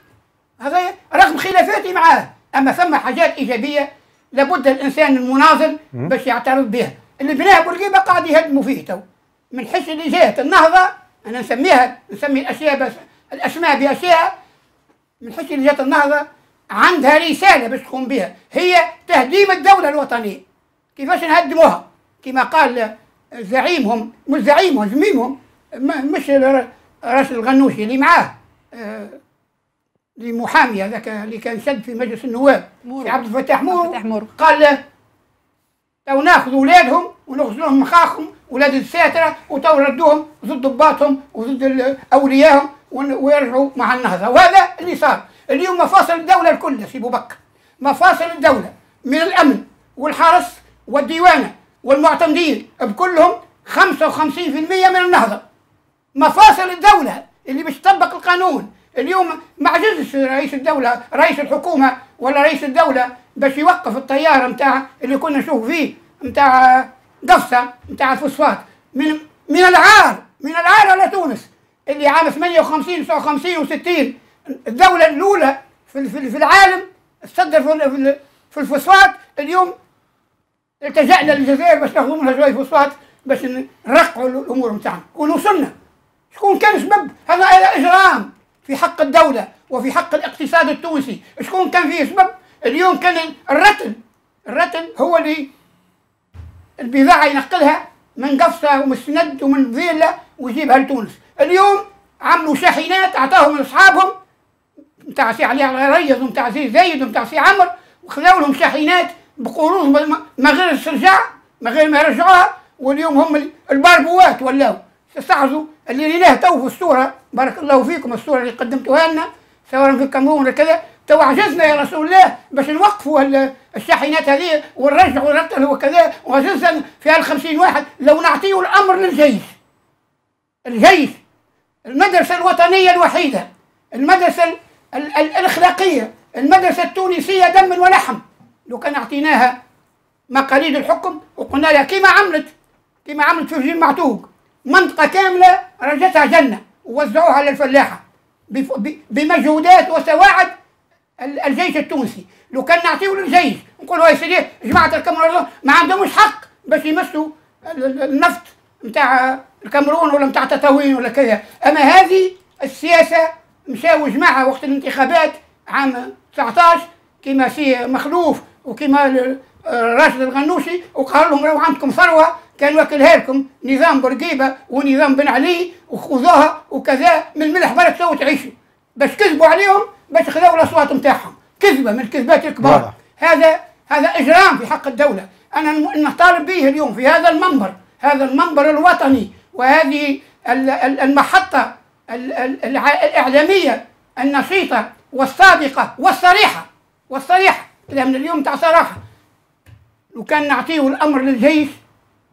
هذا رغم خلافاتي معاه اما ثم حاجات ايجابيه لابد الانسان المناضل باش يعترف بها اللي بناه بورقيبه قاعد يهدموا فيه تو من حيث اللي جهه النهضه انا نسميها نسمي الاشياء بس الاسماء باشياء من حيث اللي جهه النهضه عندها رساله باش تقوم بها هي تهديم الدوله الوطنيه كيفاش نهدموها كما قال زعيمهم مش زعيمهم زميمهم مش راس الغنوشي اللي معاه آه، لمحامي هذاك اللي كان سد في مجلس النواب مورو. عبد الفتاح مورو قال له تو ناخذ اولادهم ونغسلوهم مخاخهم اولاد الساتره وتو ردوهم ضد ضباطهم وضد اوليائهم ويرجعوا مع النهضه وهذا اللي صار اليوم مفاصل الدوله الكل سي بكر مفاصل الدوله من الامن والحرس والديوانه والمعتمدين بكلهم 55% من النهضه مفاصل الدوله اللي باش تطبق القانون اليوم ما عجزش رئيس الدولة رئيس الحكومة ولا رئيس الدولة باش يوقف الطيارة نتاع اللي كنا نشوف فيه نتاع قفصة نتاع الفوسفات من من العار من العار على تونس اللي عام 58 59 و60 الدولة الأولى في في العالم تصدر في في الفوسفات اليوم التجأنا للجزائر باش ناخذوا منها شوية فوسفات باش نرقعوا الأمور نتاعنا ونوصلنا شكون كان سبب هذا إجرام في حق الدولة وفي حق الاقتصاد التونسي شكون كان فيه سبب اليوم كان الرتن الرتن هو اللي البضاعة ينقلها من قفصة ومن السند ومن فيلا ويجيبها لتونس اليوم عملوا شاحنات اعطاهم لاصحابهم نتاع سي علي الغريز ونتاع سي زايد ونتاع سي عمر وخلاو لهم شاحنات بقروض ما غير السرجاع ما غير ما يرجعوها واليوم هم الباربوات ولاو تستحضروا اللي لله تو في الصورة بارك الله فيكم الصورة اللي قدمتوها لنا سواء في الكاميرون وكذا تو عجزنا يا رسول الله باش نوقفوا الشاحنات هذه ونرجعوا ونرتل وكذا وعجزنا في 50 واحد لو نعطيوا الأمر للجيش الجيش المدرسة الوطنية الوحيدة المدرسة ال ال ال الأخلاقية المدرسة التونسية دم ولحم لو كان أعطيناها مقاليد الحكم وقلنا لها كيما عملت كيما عملت في الجيل معتوق منطقة كاملة رجتها جنة ووزعوها للفلاحة بمجهودات وسواعد الجيش التونسي لو كان نعطيه للجيش نقولوا يا سيدي جماعة الكاميرون ما عندهمش حق باش يمسوا النفط نتاع الكاميرون ولا نتاع تطاوين ولا كذا أما هذه السياسة مشاو جماعة وقت الانتخابات عام 19 كما سي مخلوف وكما آه، راشد الغنوشي وقال لهم راهو عندكم ثروة كان واكلها لكم نظام برقيبه ونظام بن علي وخذوها وكذا من الملح برك تو تعيشوا باش كذبوا عليهم باش خذوا الاصوات نتاعهم كذبه من الكذبات الكبار هذا هذا اجرام في حق الدوله انا نطالب به اليوم في هذا المنبر هذا المنبر الوطني وهذه المحطه الاعلاميه النشيطه والصادقه والصريحه والصريحه من اليوم تاع صراحه وكان نعطيه الامر للجيش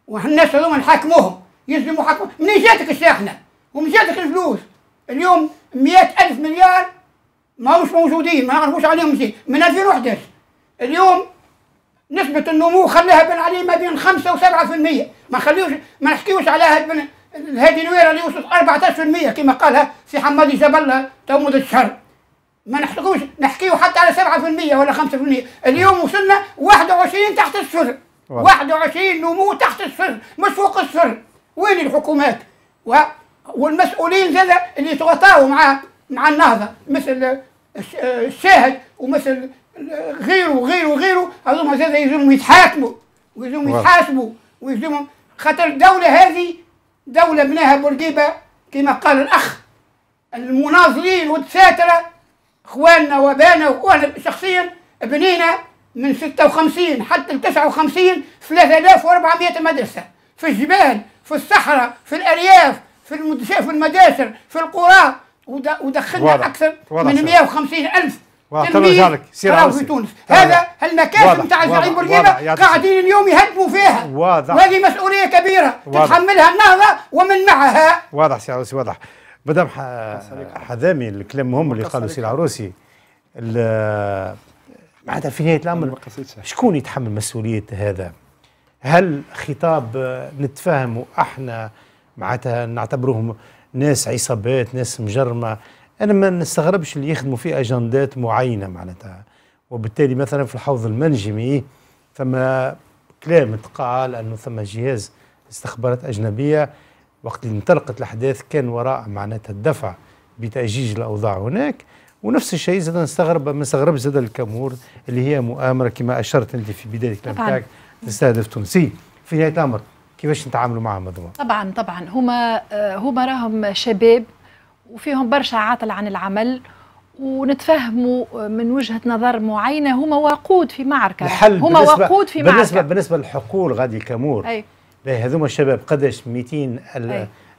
والناس هذوما نحاكموهم يلزموا محاكمة منين جاتك الشاحنة ومن جاتك الفلوس اليوم مئة ألف مليار ماهوش موجودين ما نعرفوش عليهم شيء من 2011 اليوم نسبة النمو خليها بين عليه ما بين 5 و7% ما نخليوش ما نحكيوش على هاد هذه الويرة اللي وصلت 14% كما قالها في حمادي جبلة تو مدة الشهر ما نحكوش نحكيو حتى على 7% ولا 5% اليوم وصلنا 21 تحت الصفر 21 نمو تحت الصفر مش فوق الصفر وين الحكومات و... والمسؤولين زاد اللي يتواطاوا مع مع النهضه مثل الشاهد ومثل غيره وغيره وغيره هذوما زاد يلزمهم يتحاكموا ويلزمهم يتحاسبوا ويلزمهم خاطر الدوله هذه دوله بناها بورقيبه كما قال الاخ المناضلين والدساتره اخواننا وابانا وانا شخصيا بنينا من 56 حتى ل 59 3400 مدرسة في الجبال في الصحراء في الأرياف في في المداسر في القرى ودخلنا واضح. أكثر واضح من 150 ألف واعتبر في تونس هذا المكاسب نتاع الزعيم بورقيبه قاعدين اليوم يهدموا فيها واضح وهذه مسؤوليه كبيره واضح. تتحملها النهضه ومن معها واضح سي عروسي واضح مدام حذامي الكلام مهم اللي قالوا سي العروسي معناتها في نهايه الامر شكون يتحمل مسؤوليه هذا؟ هل خطاب نتفاهموا احنا معناتها نعتبروهم ناس عصابات ناس مجرمه انا ما نستغربش اللي يخدموا في اجندات معينه معناتها وبالتالي مثلا في الحوض المنجمي ثم كلام تقال انه ثم جهاز استخبارات اجنبيه وقت اللي انطلقت الاحداث كان وراء معناتها الدفع بتأجيج الاوضاع هناك ونفس الشيء زاد نستغرب ما استغرب زاد الكامور اللي هي مؤامره كما اشرت انت في بدايه الكلام تاعك تستهدف تونسي في نهايه الامر كيفاش نتعاملوا معهم هذوما طبعا طبعا هما آه، هما راهم شباب وفيهم برشا عاطل عن العمل ونتفهموا آه، من وجهه نظر معينه هما وقود في معركه الحل هما وقود في معركه بالنسبه بالنسبه للحقول غادي كامور هذوما الشباب قداش 200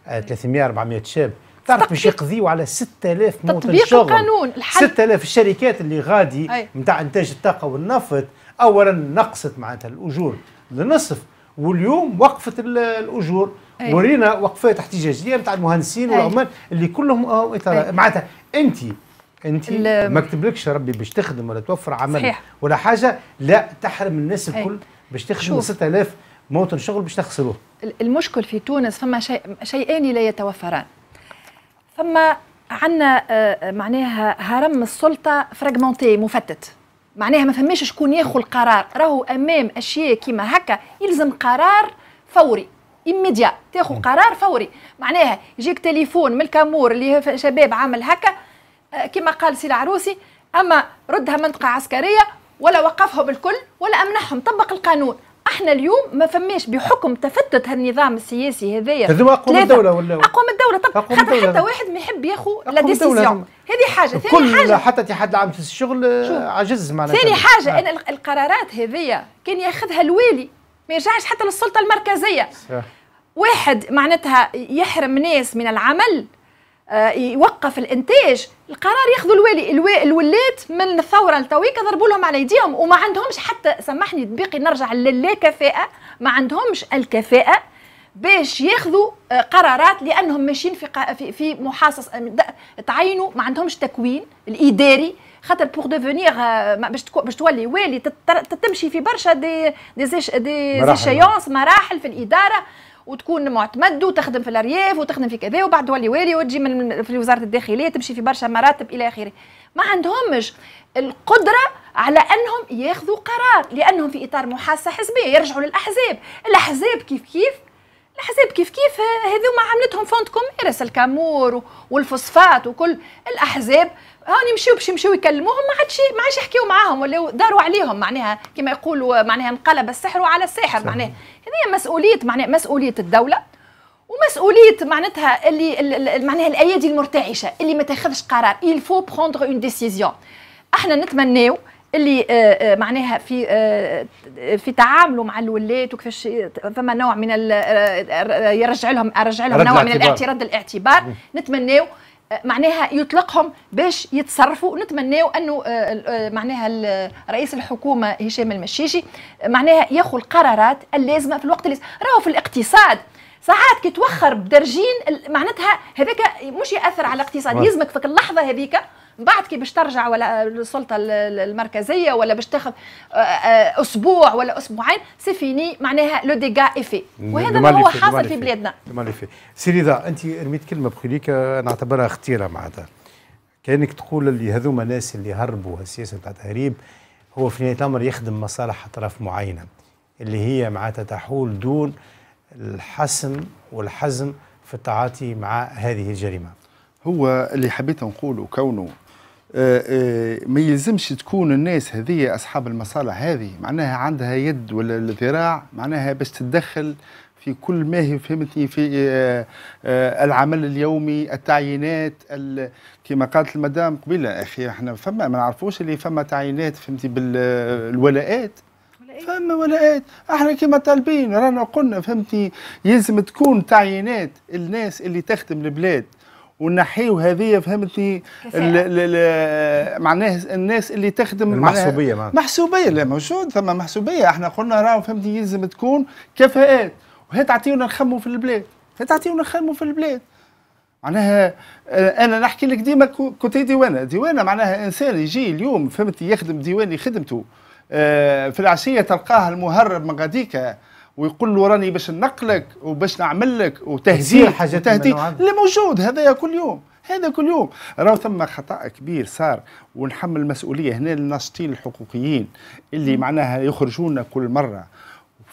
300 400 شاب تعرف باش يقضيوا على 6000 موطن شغل القانون الحل 6000 الشركات اللي غادي نتاع انتاج الطاقه والنفط اولا نقصت معناتها الاجور لنصف واليوم وقفت الاجور أي. ورينا وقفات احتجاجيه نتاع المهندسين والعمال اللي كلهم آه، معناتها انت انت ما كتبلكش ربي باش تخدم ولا توفر عمل صحيح. ولا حاجه لا تحرم الناس الكل باش تخدم 6000 موطن شغل باش تخسروه المشكل في تونس فما شيئين شيئان لا يتوفران فما عندنا آه، آه، معناها هرم السلطه فراجمونتي مفتت معناها ما فماش شكون ياخذ القرار راهو امام اشياء كيما هكا يلزم قرار فوري ايميديا تاخذ قرار فوري معناها يجيك تليفون من الكامور اللي شباب عامل هكا آه، كما قال سي العروسي اما ردها منطقه عسكريه ولا وقفهم الكل ولا امنحهم طبق القانون احنا اليوم ما فماش بحكم تفتت هالنظام السياسي هذايا اقوى من الدوله ولا من الدوله طب خاطر حتى واحد ما يحب ياخذ لا ديسيزيون هذه حاجه ثاني حاجه حتى اتحاد العام في الشغل عجز معناتها ثاني حاجه آه. انا القرارات هذيا كان ياخذها الوالي ما يرجعش حتى للسلطه المركزيه صح. واحد معناتها يحرم ناس من العمل آه، يوقف الانتاج القرار ياخذوا الوالي الولات من الثوره لتويك ضربوا لهم على يديهم وما عندهمش حتى سامحني باقي نرجع للا كفاءه ما عندهمش الكفاءه باش ياخذوا آه، قرارات لانهم ماشيين في في, في محاصص آه، تعينوا ما عندهمش تكوين الاداري خاطر بوغ دوفونيغ باش باش تولي والي تتمشي في برشا دي دي دي مراحل في الاداره وتكون معتمد وتخدم في الارياف وتخدم في كذا وبعد تولي والي وتجي من في وزاره الداخليه تمشي في برشا مراتب الى اخره ما عندهمش القدره على انهم ياخذوا قرار لانهم في اطار محاسه حزبيه يرجعوا للاحزاب الاحزاب كيف كيف الاحزاب كيف كيف هذوما عملتهم فونت كوميرس الكامور والفوسفات وكل الاحزاب هون يمشيو باش يمشيو يكلموهم ما عادش ما عادش يحكيو معاهم ولا داروا عليهم معناها كما يقولوا معناها انقلب السحر على الساحر معناها هذه مسؤوليه معناها مسؤوليه الدوله ومسؤوليه معناتها اللي معناها الايادي المرتعشه اللي ما تاخذش قرار il faut prendre une décision احنا نتمناو اللي آه، آه، معناها في آه، في تعامله مع الولات وكيفاش فما نوع من يرجع لهم ارجع لهم نوع من الاعتراض الاعتبار نتمناو معناها يطلقهم باش يتصرفوا نتمناو انه آه، آه، معناها رئيس الحكومه هشام المشيشي معناها ياخذ القرارات اللازمه في الوقت اللازم راهو في الاقتصاد ساعات كي توخر بدرجين معناتها هذاك مش ياثر على الاقتصاد يزمك في اللحظه هذيك بعد كي باش ترجع ولا السلطه المركزيه ولا باش تاخذ آه، آه، اسبوع ولا اسبوعين سي فيني معناها لو ديغا افي وهذا ما هو حاصل في بلادنا سي رضا انت رميت كلمه بخليك آه، نعتبرها خطيره معناتها كانك تقول اللي هذوما ناس اللي هربوا السياسه نتاع تهريب هو في نهايه الامر يخدم مصالح اطراف معينه اللي هي معناتها تحول دون الحسم والحزم في التعاطي مع هذه الجريمه. هو اللي حبيت نقوله كونه آه، آه، ما يلزمش تكون الناس هذه اصحاب المصالح هذه معناها عندها يد ولا ذراع معناها باش تتدخل في كل ما هي فهمتني في آه، العمل اليومي التعيينات كما قالت المدام قبيله اخي احنا فما ما نعرفوش اللي فما تعيينات فهمتي بالولاءات فما ولاءات احنا كما طالبين رانا قلنا فهمتي يلزم تكون تعيينات الناس اللي تخدم البلاد ونحيه وهذه فهمتني معناه الناس اللي تخدم المحسوبيه معناها محسوبيه لا موجود ثم محسوبيه احنا قلنا راهو فهمتني يلزم تكون كفاءات وهي تعطيونا نخموا في البلاد هي تعطيونا نخموا في البلاد معناها آه، انا نحكي لك ديما كنت ديوانه ديوانه معناها انسان يجي اليوم فهمتني يخدم ديواني خدمته آه، في العشيه تلقاه المهرب من غاديكا ويقول له راني باش نقلك وباش نعمل لك وتهديد حاجات تهديد اللي موجود يا كل يوم هذا كل يوم راه ثم خطا كبير صار ونحمل المسؤوليه هنا للناشطين الحقوقيين اللي معناها يخرجونا كل مره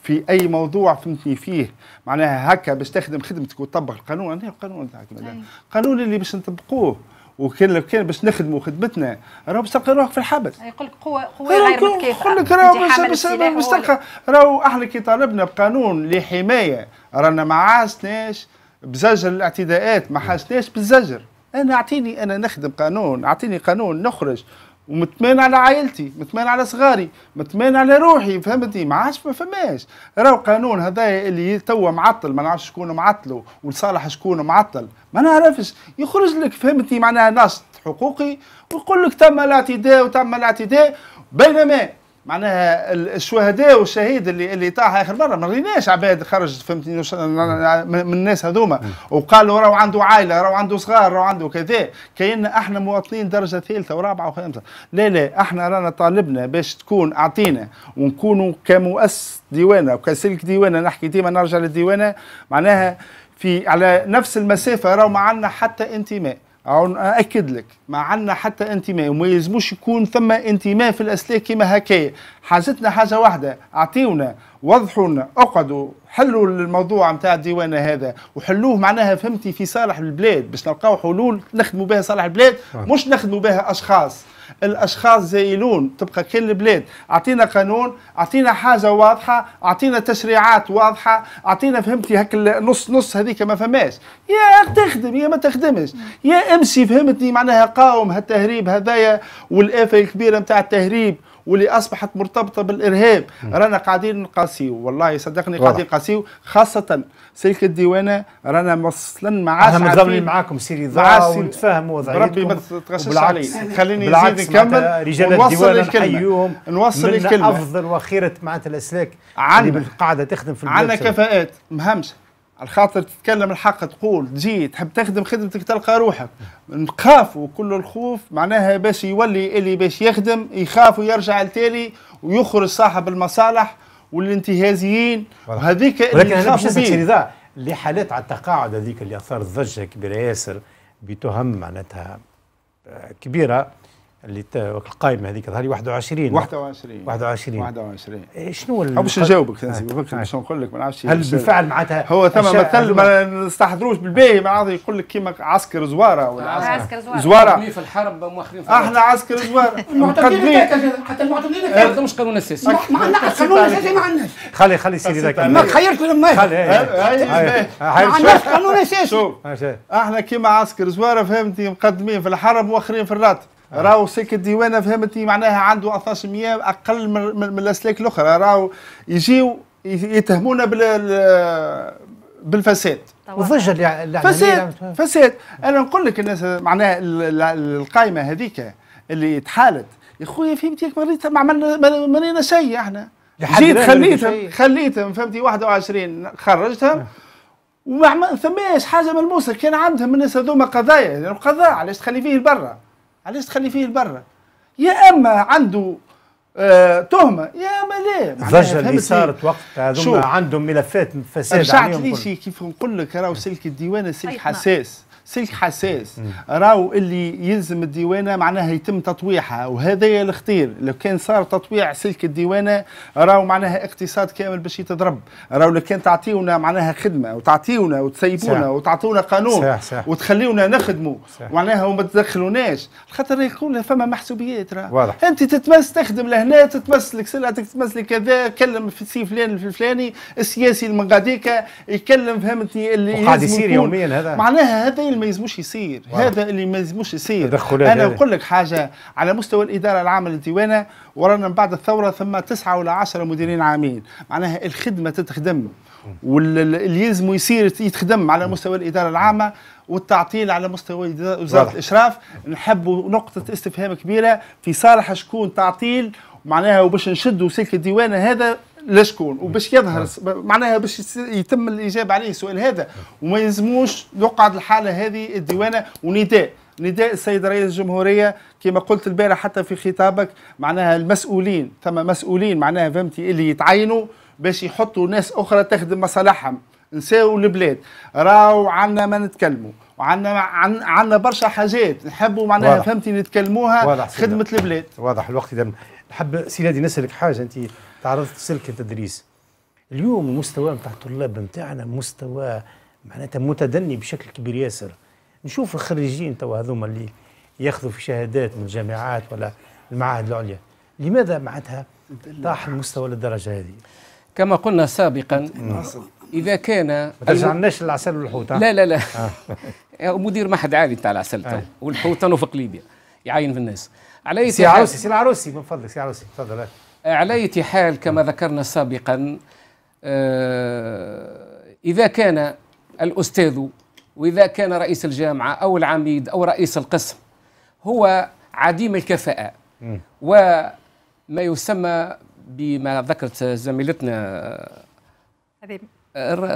في اي موضوع فهمتني فيه معناها هكا باش تخدم خدمتك وتطبق القانون انا القانون قانون القانون اللي باش نطبقوه وكان كان باش نخدموا خدمتنا راه باش تلقى روحك في الحبس يقول لك قوه قوه غير متكافئه يقول لك راه باش تلقى راهو احنا كي طالبنا بقانون لحمايه رانا ما عاشناش بزجر الاعتداءات ما حاسناش بالزجر انا اعطيني انا نخدم قانون اعطيني قانون نخرج ومتمان على عائلتي متمان على صغاري متمان على روحي فهمتني ما عادش ما فماش راهو القانون هذا اللي توا معطل ما نعرفش شكون معطله ولصالح شكون معطل ما نعرفش يخرج لك فهمتني معناها نشط حقوقي ويقول لك تم الاعتداء وتم الاعتداء بينما معناها الشهداء والشهيد اللي اللي طاح اخر مره ما لقيناش عباد خرج فهمتني من الناس هذوما وقالوا راهو عنده عائله راهو عنده صغار راهو عنده كذا كاين احنا مواطنين درجه ثالثه ورابعه وخامسه لا لا احنا رانا طالبنا باش تكون اعطينا ونكونوا كمؤسس ديوانه وكسلك ديوانه نحكي ديما نرجع للديوانه معناها في على نفس المسافه راهو ما عندنا حتى انتماء أنا أكد لك ما عندنا حتى انتماء وما يلزموش يكون ثم انتماء في الأسلاك كما هكايا حاجتنا حاجة واحدة أعطيونا وضحوا لنا اقعدوا حلوا الموضوع نتاع الديوان هذا وحلوه معناها فهمتي في صالح البلاد باش نلقاو حلول نخدموا بها صالح البلاد آه. مش نخدموا بها اشخاص الاشخاص زائلون تبقى كل البلاد اعطينا قانون اعطينا حاجه واضحه اعطينا تشريعات واضحه اعطينا فهمتي هك نص نص هذيك ما فماش يا تخدم يا ما تخدمش يا امشي فهمتني معناها قاوم هالتهريب هذايا والافه الكبيره نتاع التهريب واللي اصبحت مرتبطه بالارهاب رانا قاعدين نقاسيو والله صدقني قاعدين نقاسيو خاصه سلك الديوانه رانا مصلا مع احنا متضامنين معاكم سيري ضاع ونتفاهموا وضعيتكم ربي ما تتغشش علي خليني نزيد نكمل رجال الديوانه نحييهم نوصل الكلمه افضل وخيره معناتها الاسلاك اللي بالقاعده تخدم في عندنا كفاءات مهمشه على خاطر تتكلم الحق تقول تجي تحب تخدم خدمتك تلقى روحك نخاف وكل الخوف معناها باش يولي اللي باش يخدم يخاف ويرجع لتالي ويخرج صاحب المصالح والانتهازيين وهذيك ولكن انا باش نسال اللي حالات على التقاعد هذيك اللي اثارت ضجه كبيره ياسر بتهم معناتها آه، كبيره اللي القائمه هذيك ظهر لي 21 21 21 21 شنو ال... باش نجاوبك باش آه، آه. نقول لك ما نعرفش هل بالفعل معناتها هو ثم مثل ما نستحضروش بالباهي معناتها يقول لك كيما عسكر زواره ولا آه، عسكر زواره زواره في الحرب مؤخرين في احنا عسكر زواره مقدمين حتى المعتمدين ما قانون اساسي ما عندناش قانون اساسي ما عندناش خلي خلي سيدي ذاك ما خيرت ما عندناش قانون اساسي احنا كيما عسكر زواره فهمتني مقدمين في الحرب مؤخرين في الراتب آه. راهو سلك الديوانه فهمتني معناها عنده 1200 اقل من, الاسلاك الاخرى راهو يجيو يتهمونا بال بالفساد وفجر فساد فساد انا نقول لك الناس معناها القائمه هذيك اللي تحالت يا خويا فهمتي مريت ما عملنا ما مرينا شيء احنا جيت خليتهم خليتهم فهمتي 21 خرجتهم آه. وما ثماش حاجه ملموسه كان عندهم الناس هذوما قضايا يعني قضاء علاش تخلي فيه لبرا علاش تخلي فيه لبرا يا اما عنده آه تهمه يا اما لا الضجه اللي صارت وقت هذوما عندهم ملفات فساد عليهم رجعت ليش كيف نقول لك راهو سلك الديوان سلك طيب، حساس سلك حساس راو اللي يلزم الديوانه معناها يتم تطويعها وهذا الخطير لو كان صار تطويع سلك الديوانه راو معناها اقتصاد كامل باش يتضرب راو لو كان تعطيونا معناها خدمه وتعطيونا وتسيبونا وتعطونا قانون صح صح. وتخليونا نخدموا معناها وما تدخلوناش خاطر يكون فما محسوبيات راه واضح. انت تتمس تخدم لهنا تتمس لك سلعتك تتمس لك كذا كلم في سي فلان الفلاني السياسي المنقاديك يكلم فهمتني اللي وقاعد يصير يوميا هذا معناها هذا ما يلزموش يصير واو. هذا اللي ما يلزموش يصير انا نقول لك حاجه على مستوى الاداره العامه للديوانه ورانا من بعد الثوره ثم تسعه ولا عشرة مديرين عامين معناها الخدمه تتخدم واللي يلزمه يصير يتخدم على مستوى الاداره العامه والتعطيل على مستوى وزاره الاشراف نحبوا نقطه استفهام كبيره في صالح شكون تعطيل معناها وباش نشدوا سلك الديوانه هذا لشكون وباش يظهر معناها باش يتم الاجابه عليه السؤال هذا وما يلزموش يقعد الحاله هذه الديوانه ونداء نداء السيد رئيس الجمهوريه كما قلت البارح حتى في خطابك معناها المسؤولين ثم مسؤولين معناها فهمتي اللي يتعينوا باش يحطوا ناس اخرى تخدم مصالحهم نساو البلاد راو عنا ما نتكلموا وعندنا عن برشا حاجات نحبوا معناها فهمتي نتكلموها واضح خدمه البلاد واضح الوقت ده نحب سيدي نسالك حاجه انت تعرضت لسلك التدريس اليوم المستوى نتاع الطلاب نتاعنا مستوى معناتها متدني بشكل كبير ياسر نشوف الخريجين توا هذوما اللي ياخذوا في شهادات من الجامعات ولا المعاهد العليا لماذا معناتها طاح المستوى للدرجه هذه كما قلنا سابقا نعم. اذا كان ما ترجعناش للعسل والحوت لا لا لا آه. مدير معهد عالي تاع العسل آه. والحوت في ليبيا يعين في الناس على سي عروسي سي العروسي من فضلك سي عروسي تفضل على أي حال كما ذكرنا سابقا آه، إذا كان الأستاذ وإذا كان رئيس الجامعة أو العميد أو رئيس القسم هو عديم الكفاءة وما يسمى بما ذكرت زميلتنا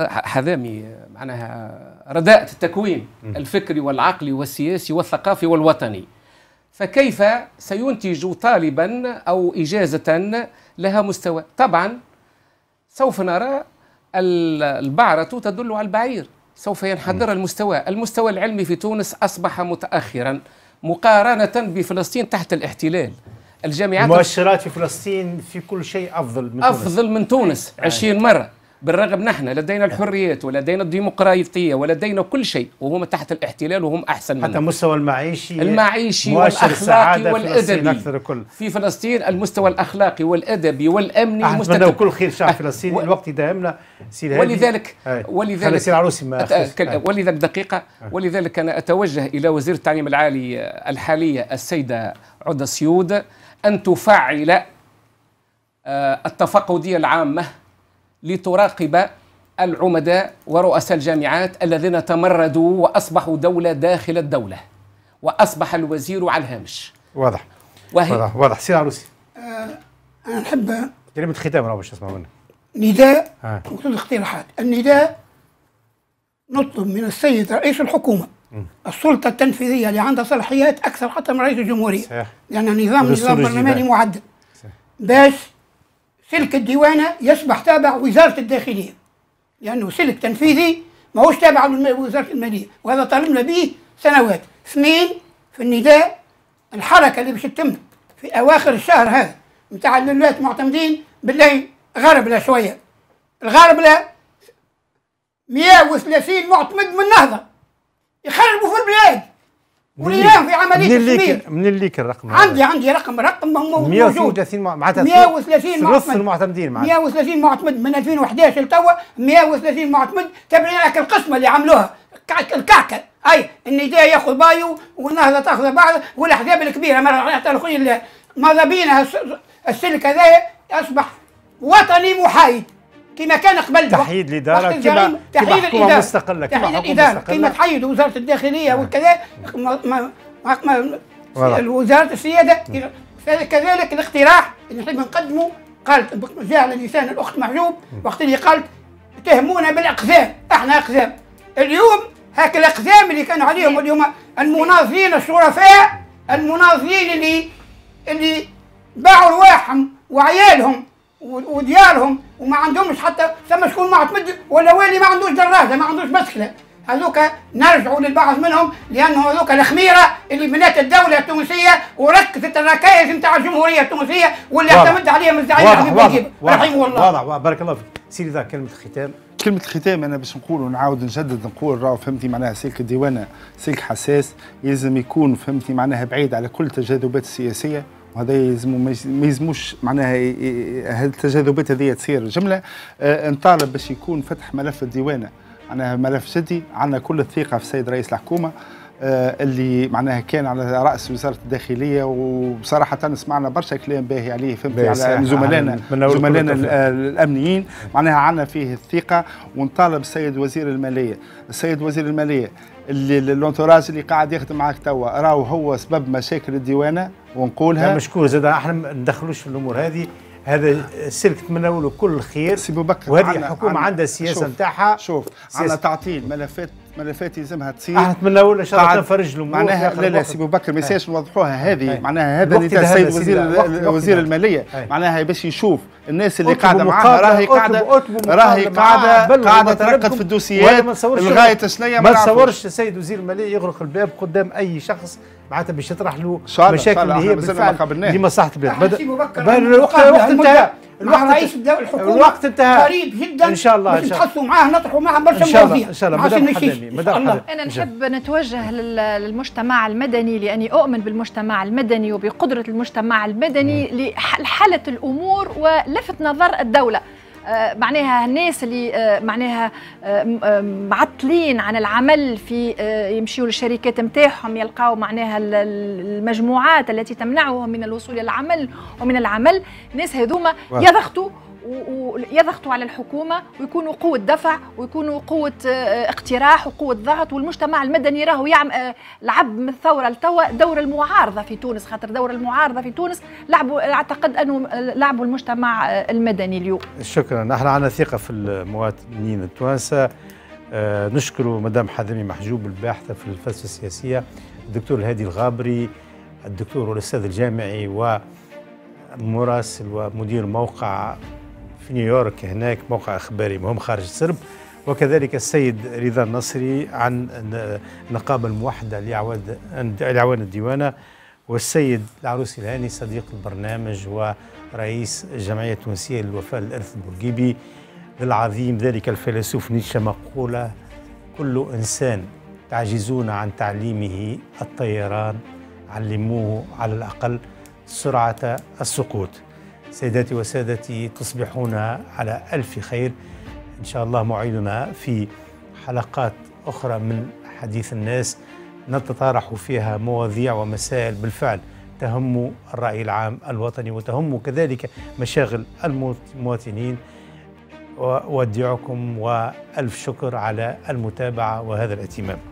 حذامي معناها رداءة التكوين الفكري والعقلي والسياسي والثقافي والوطني فكيف سينتج طالبا أو إجازة لها مستوى طبعا سوف نرى البعرة تدل على البعير سوف ينحدر المستوى المستوى العلمي في تونس أصبح متأخرا مقارنة بفلسطين تحت الاحتلال الجامعات المؤشرات في فلسطين في كل شيء أفضل من أفضل تونس. من تونس 20 مرة بالرغم نحن لدينا نعم. الحريات ولدينا الديمقراطيه ولدينا كل شيء وهم تحت الاحتلال وهم احسن منا حتى المستوى المعيشي المعيشي والاخلاقي والادبي في, في فلسطين المستوى الاخلاقي والادبي والامني مستقر كل خير شعب أه، فلسطين الوقت داهمنا سيدي ولذلك ولذلك عروسي ما أه، ولذلك دقيقه أه. ولذلك انا اتوجه الى وزير التعليم العالي الحاليه السيده عده سيود ان تفعل التفقديه العامه لتراقب العمداء ورؤساء الجامعات الذين تمردوا واصبحوا دوله داخل الدوله واصبح الوزير على الهامش واضح وهي واضح واضح سير عروسي آه انا نحب كلمه ختام راه باش نسمع منك نداء آه. وكل اقتراحات النداء نطلب من السيد رئيس الحكومه م. السلطه التنفيذيه اللي عندها صلاحيات اكثر حتى من رئيس الجمهوريه صحيح. لان نظام نظام برلماني معدل باش سلك الديوانة يصبح تابع وزارة الداخلية لأنه سلك تنفيذي ماهوش تابع لوزارة المالية وهذا طالبنا به سنوات اثنين في النداء الحركة اللي باش تتم في أواخر الشهر هذا نتاع الولايات المعتمدين بالله غربلة شوية الغربلة 130 معتمد من النهضة يخربوا في البلاد وليراه في عمليه من اللي من اللي الرقم عندي عندي رقم رقم هو موجود 130 معناتها 130 معتمد نص المعتمدين معناتها 130 معتمد من 2011 لتوا 130 معتمد تبني لك القسمه اللي عملوها الكعكه اي النداء ياخذ بايو والنهضه تاخذ بعض والاحزاب الكبيره حتى الخوي ماذا بينا السلك هذايا اصبح وطني محايد كما كان قبل تحييد الاداره كما تحييد الإدارة مستقله كما تحييد الاداره كما تحييد وزاره الداخليه آه. وكذا وزاره السياده آه. كذلك الاقتراح اللي نحب نقدمه قالت جاء على لسان الاخت محجوب آه. وقت اللي قالت تهمونا بالاقزام احنا اقزام اليوم هاك الاقزام اللي كانوا عليهم إيه. اليوم المناظرين الشرفاء المناظرين اللي اللي باعوا رواحهم وعيالهم وديارهم وما عندهمش حتى ثم شكون معتمد ولا والي ما عندوش دراجه ما عندوش مسكله هذوك نرجعوا للبعض منهم لانه هذوك الخميره اللي بنات الدوله التونسيه وركزت الركائز نتاع الجمهوريه التونسيه واللي اعتمد عليهم الزعيم حبيب بن رحمه الله واضح واضح بارك الله فيك سيدي ذا كلمه الختام كلمة الختام أنا باش نقول ونعاود نجدد نقول راهو فهمتي معناها سلك الديوانة سلك حساس يلزم يكون فهمتي معناها بعيد على كل التجاذبات السياسية هذا يلزمو ما يلزموش معناها هذه التجاذبات هذه تصير جمله آه، نطالب باش يكون فتح ملف الديوانه معناها ملف جدي عندنا كل الثقه في السيد رئيس الحكومه آه، اللي معناها كان على راس وزاره الداخليه وبصراحه سمعنا برشا كلام باهي عليه فهمتي على زملائنا زملائنا الامنيين معناها عندنا فيه الثقه ونطالب السيد وزير الماليه، السيد وزير الماليه اللي الانتوراج اللي قاعد يخدم معاك توا راهو هو سبب مشاكل الديوانه ونقولها مشكور زاد احنا ما ندخلوش في الامور هذه هذا سلك نتمنى كل خير سي بكر وهذه الحكومه عندها السياسه نتاعها شوف على تعطيل ملفات ملفات يلزمها تصير احنا نتمنى ان شاء الله تنفرج له معناها لا لا سي ابو بكر ما ينساش نوضحوها هذه معناها هذا نتاع السيد وزير وزير الماليه معناها باش يشوف الناس اللي قاعده معاها راهي قاعده راهي قاعده قاعده ترقد في الدوسيات لغايه شنيا ما تصورش السيد وزير الماليه يغلق الباب قدام اي شخص معناتها باش تطرح له مشاكل اللي هي بالفعل لمصلحه البلاد الوقت الوقت انتهى الوقت رئيس الحكومه الوقت انتهى قريب جدا ان شاء الله الله معاه نطرحوا معاه برشا مواضيع ان شاء الله ان شاء الله انا نحب نتوجه للمجتمع المدني لاني اؤمن بالمجتمع المدني وبقدره المجتمع المدني لحاله الامور ولفت نظر الدوله آه، معناها الناس اللي آه، معناها آه، معطلين عن العمل في يمشيوا للشركات نتاعهم يلقاو معناها المجموعات التي تمنعهم من الوصول الى العمل ومن العمل الناس هذوما يضغطوا ويضغطوا على الحكومه ويكونوا قوه دفع ويكونوا قوه آه، اقتراح وقوه ضغط والمجتمع المدني راهو يعمل آه، لعب من الثوره لتوا دور المعارضه في تونس خاطر دور المعارضه في تونس لعبوا اعتقد انه آه، لعبوا المجتمع المدني اليوم شكرا نحن عندنا ثقه في المواطنين التوانسه نشكر مدام حذمي محجوب الباحثه في الفلسفه السياسيه الدكتور الهادي الغابري الدكتور والاستاذ الجامعي ومراسل ومدير موقع في نيويورك هناك موقع إخباري مهم خارج السرب وكذلك السيد رضا النصري عن النقابة الموحدة لأعوان الديوانة والسيد العروسي الهاني صديق البرنامج ورئيس الجمعية التونسية للوفاء للإرث البورقيبي العظيم ذلك الفيلسوف نيتشه مقولة كل إنسان تعجزون عن تعليمه الطيران علموه على الأقل سرعة السقوط سيداتي وسادتي تصبحون على ألف خير إن شاء الله موعدنا في حلقات أخرى من حديث الناس نتطارح فيها مواضيع ومسائل بالفعل تهم الرأي العام الوطني وتهم كذلك مشاغل المواطنين وأودعكم وألف شكر على المتابعة وهذا الاهتمام